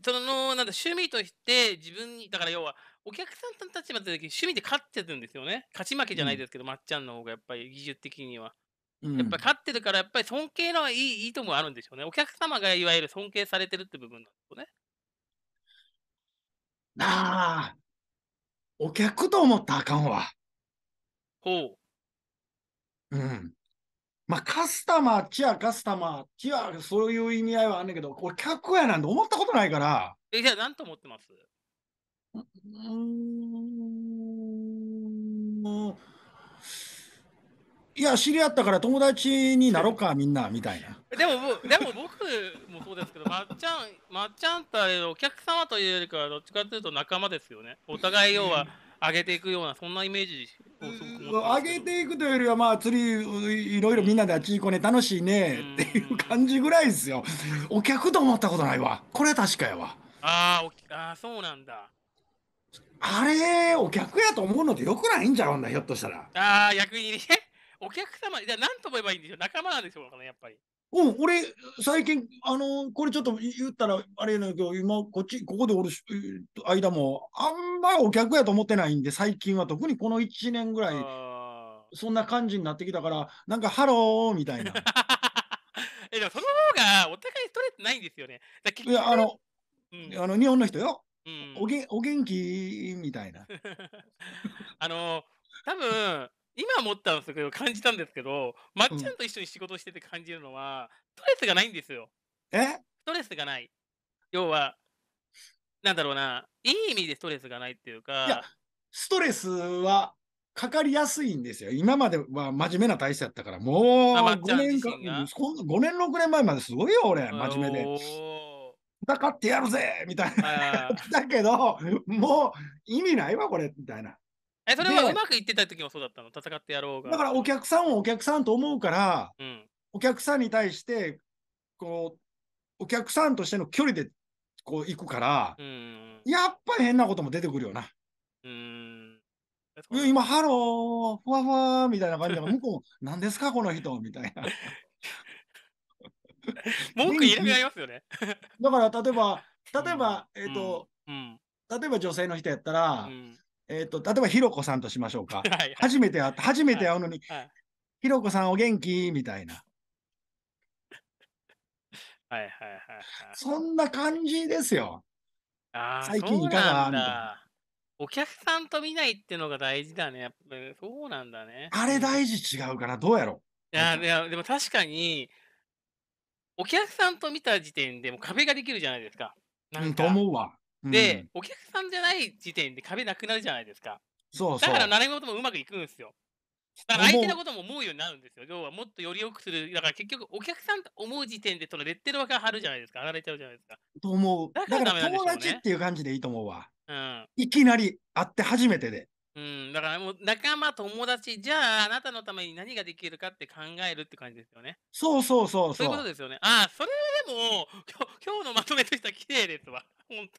その、なんだ、趣味として自分に、だから要は、お客さんた立場で趣味で勝ってるんですよね。勝ち負けじゃないですけど、うん、まっちゃんの方がやっぱり技術的には。うん、やっぱ勝ってるから、やっぱり尊敬のいいいいともあるんでしょうね。お客様がいわゆる尊敬されてるって部分なんですよね。なあ、お客と思ったらあかんわ。ほう。うん。まあ、カスタマー、チア、カスタマー、チア、そういう意味合いはあんねんけど、お客やなんて思ったことないから。え、じゃあ、なんと思ってますいや知り合ったから友達になろうか みんなみたいなでもでも僕もそうですけどまっちゃんまっちゃんってあれお客様というよりかはどっちかというと仲間ですよねお互い要は上げていくようなそんなイメージ上げていくというよりはまあ釣りいろいろみんなであっち行こうね楽しいねっていう感じぐらいですよお客と思ったことないわこれ確かやわあああそうなんだあれお客やと思うのでよくないんじゃうんだひょっとしたらああ逆にねお客様じゃ何と思えばいいんでしょう仲間なんでしょうすよやっぱりうん俺最近あのー、これちょっと言ったらあれやねけど今こっちここでおる間もあんまお客やと思ってないんで最近は特にこの1年ぐらいそんな感じになってきたからなんかハローみたいな えでもその方がお互いス取れてないんですよねいやあの、うん、あの日本の人ようん、おげお元気みたいな。あの多分今思ったんですけど感じたんですけどまっちゃんと一緒に仕事してて感じるのは、ストレスがないんですよ。えストレスがない。要はなんだろうないい意味でストレスがないっていうか。いやストレスはかかりやすいんですよ。今までは真面目な体質だったから、もう5年か、5年、6年前まですごいよ、俺、真面目で。戦ってやるぜみたいな。だけど、もう意味ないわ、これ、みたいな。え、それはうまくいってた時もそうだったの戦ってやろうが。だからお客さんをお客さんと思うから、うん、お客さんに対して、こう、お客さんとしての距離でこう行くから、うん、やっぱり変なことも出てくるよな。うん。今、ハロー、ふわふわみたいな感じで、向こう、何ですか、この人みたいな。文句言いなりますよね。だから例えば、例えば、うん、えっ、ー、と、うん、例えば女性の人やったら、うん、えっ、ー、と、例えばひろこさんとしましょうか。はい初めて会った、初めて会うのに、はいひろこさんお元気みたいな。はいはいはい、そんな感じですよ。あ最近いかがただお客さんと見ないってのが大事だね。やっぱそうなんだね。あれ大事違うからどうやろいや、でも確かに、お客さんと見た時点でも壁ができるじゃないですか。なんかと思うわ。うんで、お客さんじゃない時点で壁なくなるじゃないですか。そうそだから何事もうまくいくんですよ。だから相手のことも思うようになるんですよ。要はもっとより良くする。だから結局、お客さんと思う時点で、そのレッテル分かるじゃないですか。あられちゃうじゃないですか。と思う。だから友達っていう感じでいいと思うわ。うん。いきなり会って初めてで。うん、だからもう仲間、友達、じゃああなたのために何ができるかって考えるって感じですよね。そうそうそうそう。そういうことですよね。ああ、それでも今日 今日のまとめとしては綺麗ですわ。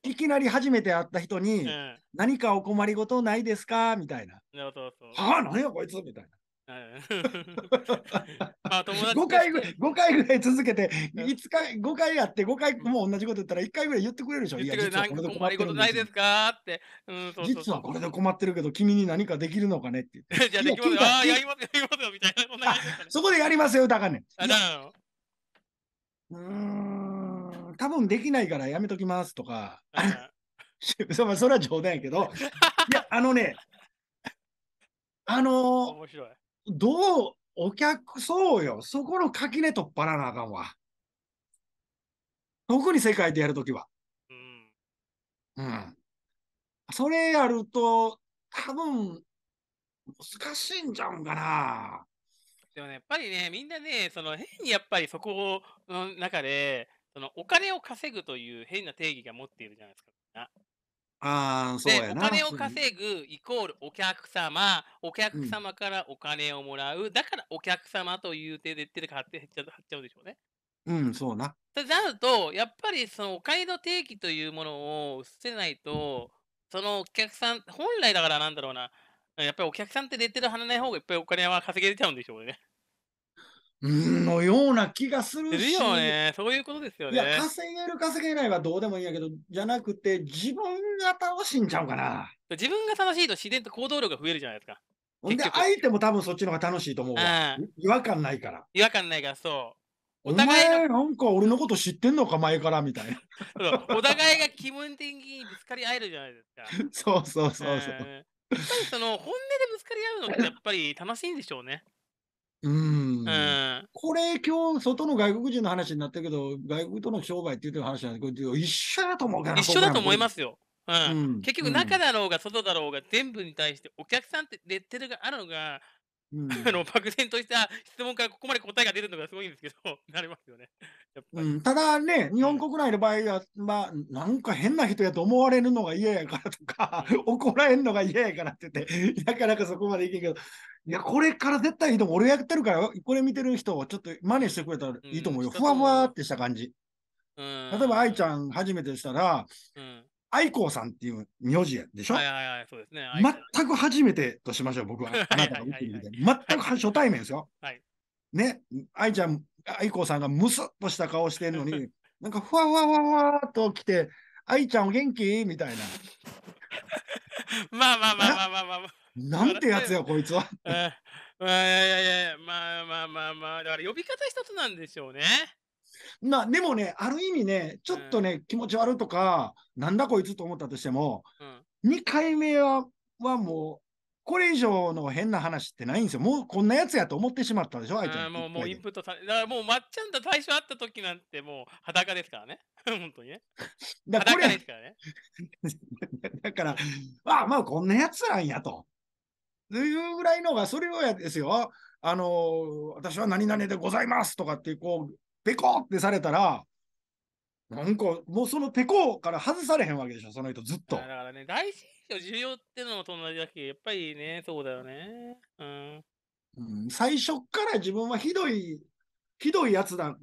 いきなり初めて会った人に、うん何かお困りごとないですかみたいな。そうそうそう。はあ、何やこいつみたいな。5回ぐらい、5回ぐらい続けて、5回、5回やって、5回もう同じこと言ったら、1回ぐらい言ってくれるでしょ。言ってくれる、なか困ることないですかって。実はこれで困ってるけど、君に何かできるのかねってって。じゃあできますよ、ああ、やりますよ、やりますよ、みたいな。そこでやりますよ、歌がね。あ、だなのうん、多分できないからやめときますとか。それは冗談やけど、いや、あのね、あのー、面白い。どう、お客、そうよ。そこの垣根取っ払わなあかんわ。特に世界でやるときは。うん。うん。それやると、多分、難しいんじゃんかな。でもね、やっぱりね、みんなね、その変にやっぱりそこの中で、そのお金を稼ぐという変な定義が持っているじゃないですか。ああ、そうやな。お金を稼ぐイコールお客様、お客様からお金をもらう、だからお客様という手で手で買って減っちゃうちゃうでしょうね。うん、そうな。となると、やっぱりそのお金の定義というものを捨てないと、そのお客さん、本来だからなんだろうな、やっぱりお客さんってレッテル貼らない方がいっぱいお金は稼げちゃうんでしょうね。のような気がするし。するよね。そういうことですよね。いや、稼げる稼げないはどうでもいいんやけど、じゃなくて、自分が楽しんちゃうかな。自分が楽しいと自然と行動力が増えるじゃないですか。ほんで、相手も多分そっちの方が楽しいと思うわ。違和感ないから。違和感ないから、そう。お互いお前なんか俺のこと知ってんのか前からみたいな お互いが気分的にぶつかり合えるじゃないですか。そうそうそうそう。やっぱりその本音でぶつかり合うのってやっぱり楽しいんでしょうね。うん、これ、今日外の外国人の話になったけど、外国との商売っていう話なんだけど、一緒だと思うから一緒だと思いますよ。うん、うん、結局、中だろうが外だろうが、全部に対してお客さんってレッテルがあるのが、うん、あの漠然とした質問からここまで答えが出るのがすごいんですけど、な りますよね、うん、ただね、日本国内の場合は、まあ、なんか変な人やと思われるのが嫌やからとか、うん、怒られるのが嫌やからって言って、なかなかそこまでいけんけど、いや、これから絶対いいと思う、俺やってるから、これ見てる人をちょっと真似してくれたらいいと思うよ、ふわふわってした感じ。例えば、愛ちゃん、初めてしたら、愛子さんっていう名字でしょ、う全く初めてとしましょう、僕は。全く初対面ですよ。はい。ね、愛ちゃん、愛子さんがむすっとした顔してるのに、なんかふわふわふわふわと来て、愛ちゃんお元気みたいな。まあまあまあまあまあまあ、まあ。なんてやつよ、こいつは。まあ、いやいやいや、まあまあまあまあ、だから呼び方一つなんでしょうね。まあでもねある意味ねちょっとね、うん、気持ち悪とかなんだこいつと思ったとしても、うん、2回目ははもうこれ以上の変な話ってないんですよ。もうこんなやつやと思ってしまったでしょ、相手もうもうインプットされだからもうまっちゃんと最初会った時なんてもう裸ですからね。本当にね。だから、ですからね。だから、ああまあこんなやつなんやと。というぐらいのが、それをやですよ。あの私は何々でございますとかってこう、ペコってされたら、なんかもうそのペコから外されへんわけでしょ、その人ずっと。だからね、大事印重要ってのも同じだけやっぱりね、そうだよね。うん。うん、最初から自分はひどい、ひどいやつだっ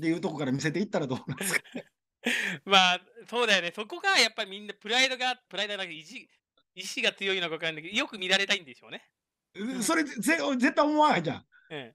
ていうとこから見せていったらどうなんですか まあ、そうだよね。そこがやっぱりみんなプライドが、プライドだけ意志意志が強いのか分かんないけど、よく見られたいんでしょうね。それぜ絶対思わないじゃん。うん、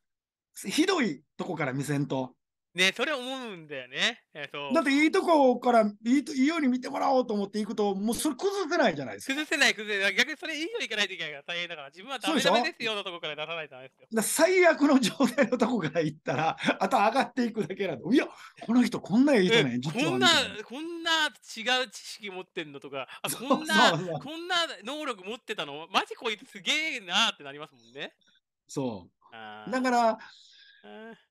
ひどいとこから見せんと。ね、それ思うんだよね。えそうだっていいとこからいいといいように見てもらおうと思っていくと、もうそれ崩せないじゃないですか。崩せない、崩せない。逆にそれいいようにいかないといけないから大変だから、自分はダメダメですよのとこから出さないとダメですよ。最悪の状態のとこから行ったら、あと上がっていくだけなと。いや、この人こんな人ね、実はこんな、こんな違う知識持ってんのとか、あこんなこんな能力持ってたの、マジこいつすげえなってなりますもんね。そう。だから、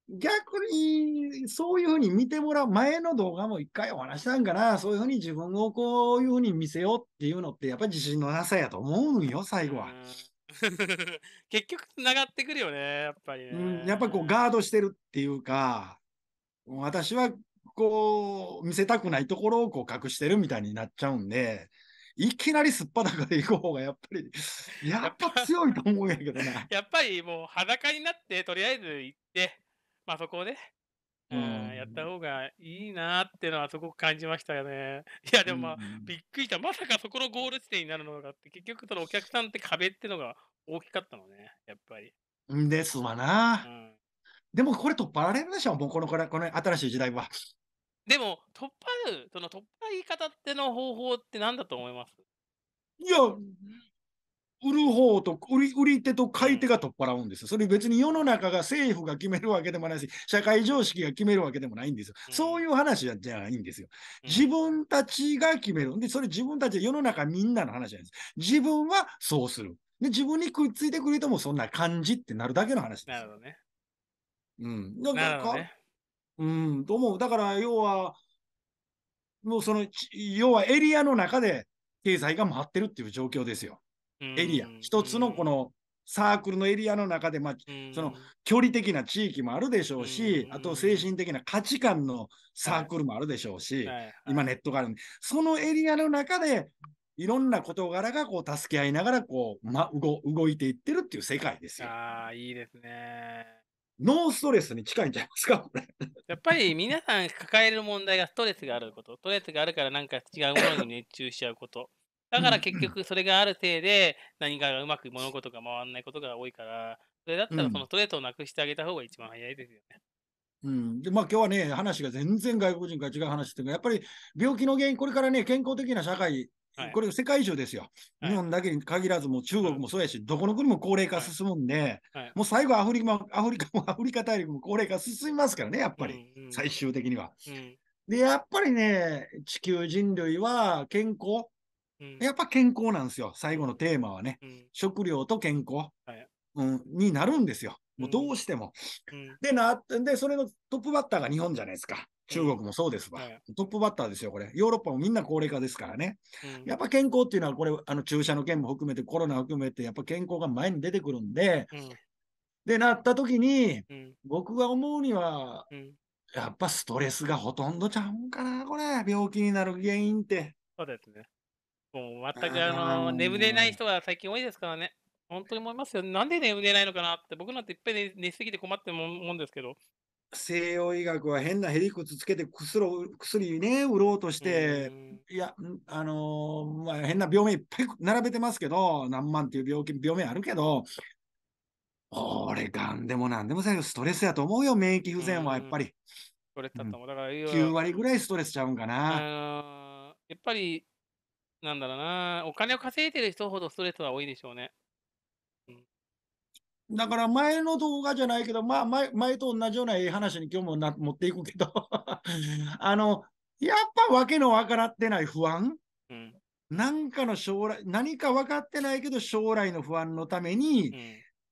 逆にそういうふうに見てもらう前の動画も一回お話したんかな、そういうふうに自分をこういうふうに見せようっていうのって、やっぱり自信のなさやと思うんよ、最後は。結局、つながってくるよね、やっぱり、ね、うん。やっぱこうガードしてるっていうか、私はこう見せたくないところをこう隠してるみたいになっちゃうんで、いきなりすっぱだかでいく方がやっぱり、やっぱ強いと思うんやけどな。やっぱりもう裸になって、とりあえず行って、まあそこで、ね、うん、やった方がいいなってのはすごく感じましたよね。いや、でもまあ、びっくりした。まさかそこのゴール地点になるのかって、結局そのお客さんって壁ってのが大きかったのね、やっぱり。ですわな。うん、でもこれっ破られるでしょ、もうこのこれこの新しい時代は。でも、取っ払その突破言い方っての方法って何だと思いますいや、売る方と売り売り手と買い手が取っ払うんですよ。それ別に世の中が政府が決めるわけでもないし、社会常識が決めるわけでもないんですよ。うん、そういう話じゃないんですよ。自分たちが決める。で、それ自分たち世の中みんなの話なんです。自分はそうする。で、自分にくっついてくれてもそんな感じってなるだけの話です。なるほどね。うん。だから、ね、うん、と思う。だから、要は、もうその、要はエリアの中で経済が回ってるっていう状況ですよ。エリア。一つのこのサークルのエリアの中で、まあ、その距離的な地域もあるでしょうし、あと精神的な価値観のサークルもあるでしょうし、はい今ネットがあるんで、そのエリアの中で、いろんな事柄がこう助け合いながらこう、ま、動動いていってるっていう世界ですよ。ああ、いいですね。ノーストレスに近いんじゃないですか、これ。やっぱり皆さん抱える問題がストレスがあること、ストレスがあるからなんか違うものに熱中しちゃうこと。だから結局それがあるせいで何かがうまく物事が回らないことが多いから、それだったらそのストレートをなくしてあげた方が一番早いですよね。うん、でまあ今日はね、話が全然外国人から違う話っていうか、やっぱり病気の原因、これからね、健康的な社会はい、これ世界中ですよ、はい、日本だけに限らず、も中国もそうやし、どこの国も高齢化進むんで、もう最後アフリカも、アフリカもアフリカ大陸も高齢化進みますからね、やっぱり、うんうん、最終的には、うん、で、やっぱりね、地球人類は健康、やっぱ健康なんですよ、最後のテーマはね、食料と健康、うん、になるんですよ、もうどうしても。でなで、それのトップバッターが日本じゃないですか。中国もそうですわ、はい、トップバッターですよ、これ、ヨーロッパもみんな高齢化ですからね、うん、やっぱ健康っていうのは、これ、あの注射の件も含めて、コロナ含めて、やっぱ健康が前に出てくるんで、うん、でなった時に、うん、僕が思うには、やっぱストレスがほとんどちゃうんかな、これ、病気になる原因って。そうですね。もう全くあの眠れない人が最近多いですからね。本当に思いますよ。なんで眠れないのかなって、僕なんていっぱい寝すぎて困っても思うんですけど、西洋医学は変なへりくつつけて薬薬ね売ろうとして、いやあのー、まあ、変な病名いっぱい並べてますけど何万っていう病気病名あるけど俺がんでも何でもさストレスやと思うよ免疫不全はやっぱり、うん、だから9割ぐらいストレスちゃうんかなやっぱりなんだろうなお金を稼いでる人ほどストレスは多いでしょうねだから前の動画じゃないけど、まあ前、前と同じような話に今日もな持っていくけど あの、やっぱ訳の分からってない不安、うん、かの将来、何か分かってないけど、将来の不安のために、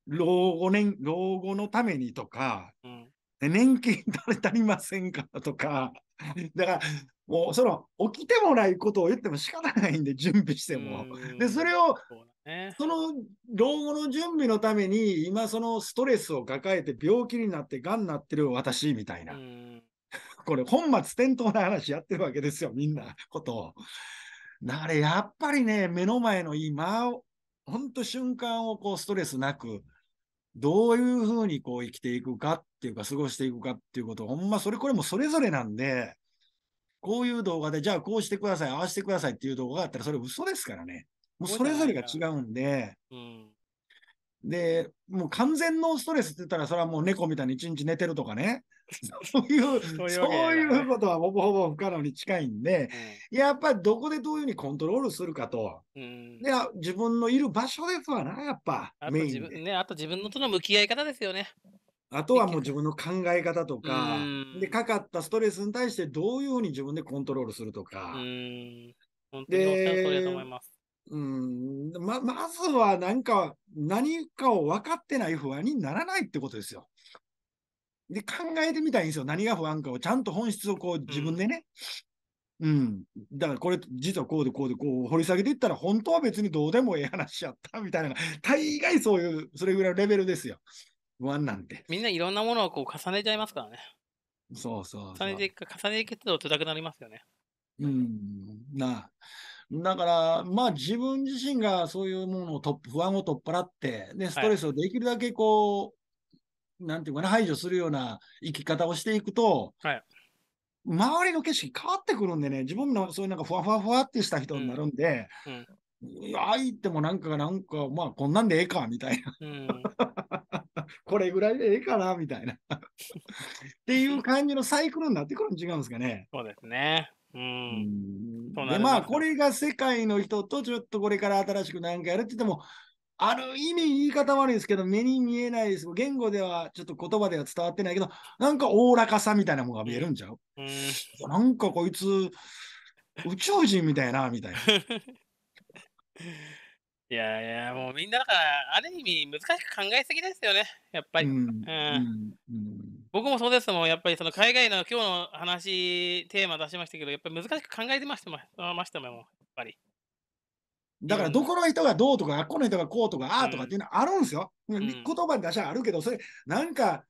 うん、老後年、老後のためにとか、うん、年金たりませんかとか、だから、もうその起きてもないことを言っても仕方ないんで準備しても。でそれをその老後の準備のために今そのストレスを抱えて病気になってがんになってる私みたいなこれ本末転倒な話やってるわけですよみんなことを。だからやっぱりね目の前の今をほんと瞬間をこうストレスなくどういうふうにこう生きていくかっていうか過ごしていくかっていうことほんまそれこれもそれぞれなんで。こういう動画で、じゃあこうしてください、あわしてくださいっていう動画があったら、それ嘘ですからね。もうそれぞれが違うんで、で、もう完全ノーストレスって言ったら、それはもう猫みたいに一日寝てるとかね、そういう、そういうことはほぼほぼ不可能に近いんで、うん、やっぱりどこでどういうふうにコントロールするかと、うん、自分のいる場所ですわな、やっぱ、あと自分ね、あと自分のとの向き合い方ですよね。あとはもう自分の考え方とか、で、かかったストレスに対してどういうふうに自分でコントロールするとか。本当におっしゃる通りだと思います。うん、ま、まずは何か、何かを分かってない不安にならないってことですよ。で、考えてみたいんですよ。何が不安かを、ちゃんと本質をこう自分でね。うん、だからこれ、実はこうでこうでこう掘り下げていったら、本当は別にどうでもええ話しちゃったみたいな大概そういう、それぐらいのレベルですよ。不安なんて。みんないろんなものをこう重ねちゃいますからね。そうそう重ねていく、重ねていくと辛くなりますよね。うん、なだから、まあ自分自身がそういうものをと不安を取っ払って、で、ストレスをできるだけこう、はい、なんていうかな、排除するような生き方をしていくと、はい、周りの景色変わってくるんでね、自分のそういうなんかふわふわふわってした人になるんで、うんうん、ってもなんか、なんか、まあこんなんでええか、みたいな。うん これぐらいでええかな、みたいなっていう感じのサイクルになってくるん違うんですかね。そうですね。うん。で、まあ、これが世界の人と、ちょっとこれから新しく何かやるって言っても、ある意味言い方悪いですけど、目に見えないです。言語では、ちょっと言葉では伝わってないけど、なんかおおらかさみたいなものが見えるんちゃう、うん、なんかこいつ、宇宙人みたいな、みたいな。いやいや、もうみんなだから、ある意味難しく考えすぎですよね、やっぱり。うん。うん、僕もそうですもん、やっぱりその海外の今日の話、テーマ出しましたけど、やっぱり難しく考えてましたもん、ましたもやっぱり。だから、どこの人がどうとか、この人がこうとか、ああとかっていうのはあるんですよ。うん、言葉に出しゃあるけど、それ、なんか、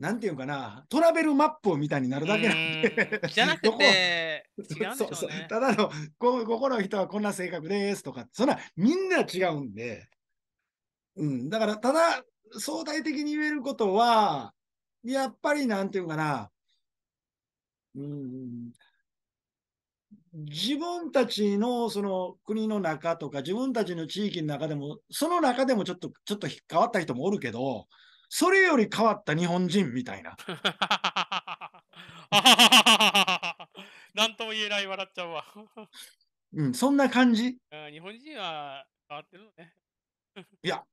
なんていうかな、トラベルマップみたいになるだけなんで。じゃなくて、ただのこ、ここの人はこんな性格ですとか、そんな、みんな違うんで。うん、だから、ただ、相対的に言えることは、やっぱりなんていうかな、うん、自分たちのその国の中とか、自分たちの地域の中でも、その中でもちょっと、ちょっと変わった人もおるけど、それより変わった日本人みたいな。なんとも言えない笑っちゃうわ。うん、そんな感じ。日本人は変わってるのね。いや、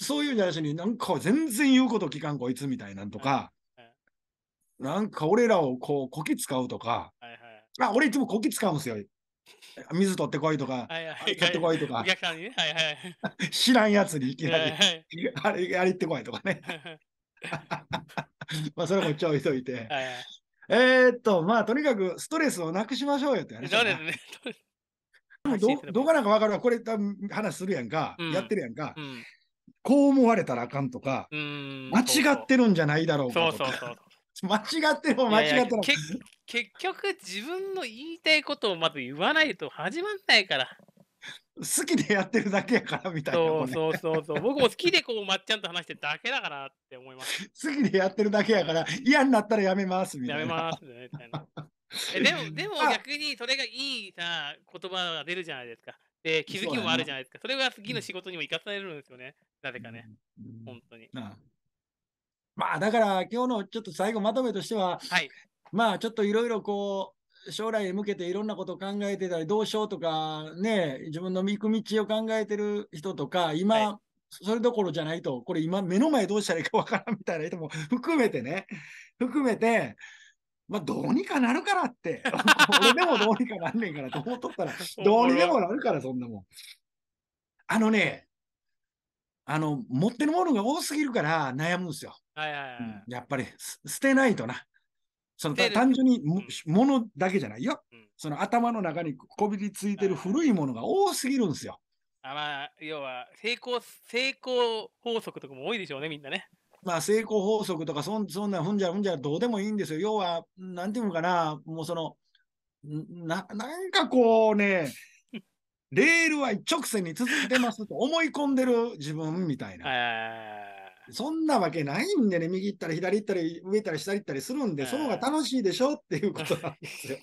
そういうんじゃないしに、なんか全然言うこと聞かんこいつみたいなんとか、なんか俺らをこう、こき使うとか、はいはい、あ、俺いつもこき使うんですよ。水取ってこいとか、はいはいはい、買ってこいとか、はいはい、知らんやつにいきなり、はいはい、ってこいとかね。まあ、それもち置いといて。えっと、まあ、とにかくストレスをなくしましょうよって話。そうですね。どどこなんか分かるわ、これ話するやんか、うん、やってるやんか、うん、こう思われたらあかんとか、間違ってるんじゃないだろうかとか。そうそうそう 間違っても間違っても結局自分の言いたいことをまず言わないと始まんないから好きでやってるだけやからみたいな、ね、そうそうそうそう僕も好きでこうまっちゃんと話してるだけだからって思います 好きでやってるだけやから嫌になったらやめますみたいなやめますみたいな えでもでも逆にそれがいいさ言葉が出るじゃないですかで気づきもあるじゃないですかそ,、れが次の仕事にも生かされるんですよね、うん、なぜかね、本当にああまあだから今日のちょっと最後まとめとしては、はい、まあちょっといろいろこう将来へ向けていろんなことを考えてたりどうしようとかね自分の行く道を考えてる人とか今、はい、それどころじゃないとこれ今目の前どうしたらいいかわからんみたいな人も 含めてね含めてまあどうにかなるからって 俺でもどうにかなんねんからと思っとったら どうにでもなるからそんなもん。あのねあの持ってるものが多すぎるから悩むんですよ。はいはいはい。やっぱり捨てないとな。その単純にものだけじゃないよ。その頭の中にこびりついてる古いものが多すぎるんですよ。あまあ、要は成功成功法則とかも多いでしょうね、みんなね。まあ、成功法則とかそん、そんなふんじゃふんじゃどうでもいいんですよ。要は、なんていうのかな、もうその、ななんかこうね、レールは一直線に続いてますと思い込んでる自分みたいな。そんなわけないんでね、右行ったり左行ったり、上行ったり下行ったりするんで、その方が楽しいでしょっていうことなんですよ。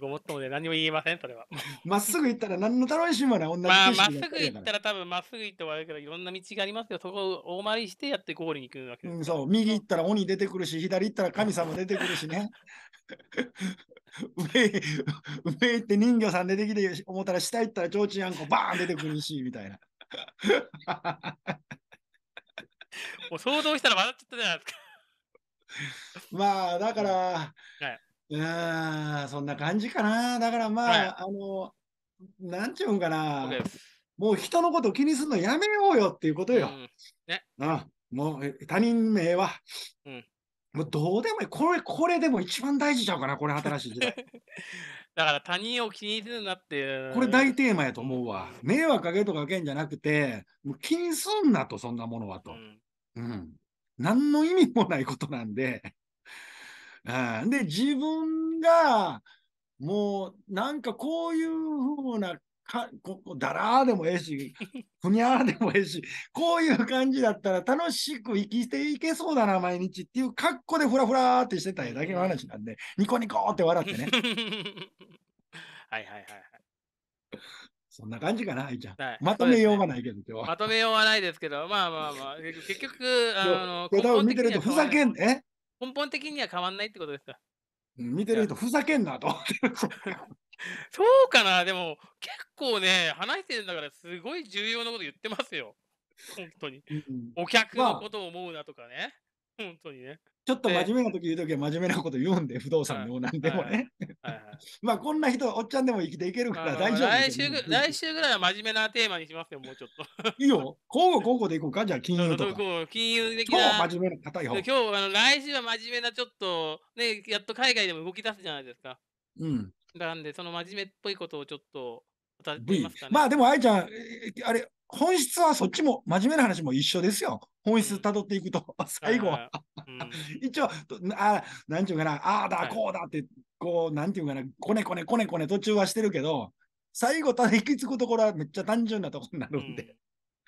ごもっともで何も言えません、それは。まっすぐ行ったら何の楽しみもない、同じままっすぐ行ったら多分まっすぐ行って終わるけど、いろんな道がありますよ。そこを大回りしてやってゴールに行くわけです、うん、そう、右行ったら鬼出てくるし、左行ったら神様出てくるしね。上、上行って人魚さん出てきて、思ったら下行ったらちょうちんあんこバーン出てくるし、みたいな。もう想像したら笑っちゃったじゃないですか。まあ、だから、はい、うん、そんな感じかな。だからまあ、はい、あの、なんちゅうんかな。もう人のこと気にするのやめようよっていうことよ。うん、ね、あもう他人名は。うんもうどうでもいい。これ、これでも一番大事ちゃうかな、これ新しい時代。だから他人を気にするなっていう。これ大テーマやと思うわ。迷惑かけとかけんじゃなくて、もう気にすんなと、そんなものはと。うん。うん、何の意味もないことなんで。うん、で、自分が、もうなんかこういうふうなかここだらーでもええし、ふにゃーでもええし、こういう感じだったら楽しく生きていけそうだな、毎日っていう格好でふらふらーってしてただけの話なんで、ニコニコって笑ってね。はいはいはいそんな感じかな、愛ちゃん、はい。まとめようがないけど、ね、今日は。まとめようはないですけど、まあまあまあ、結局、あの、これ見てるとふざけんね。根本的には変わんないってことですか。見てる人ふざけんなと思ってる。そうかなでも結構ね、話してるんだからすごい重要なこと言ってますよ。本当に。うん、お客のことを思うなとかね。まあ、本当にね。ちょっと真面目な時言うときは真面目なこと言うんで、不動産のなんでもね。まあ、こんな人、おっちゃんでも生きていけるから大丈夫。来週来週ぐらいは真面目なテーマにしますよ、もうちょっと。いいよ。交互交互でいこうか、じゃあ、金融とか。金融的な。今日真面目な硬い方。今日あの、来週は真面目な、ちょっと、ね、やっと海外でも動き出すじゃないですか。うん。なんで、その真面目っぽいことをちょっと、ね、まあ、でも、愛ちゃん、あれ、本質はそっちも、真面目な話も一緒ですよ。本質辿っていくと、最後は。一応、あなんていうかな、ああだ、こうだって、こう、なんていうかな、こねこねこねこね途中はしてるけど、最後ただ引き着くところはめっちゃ単純なところになるんで。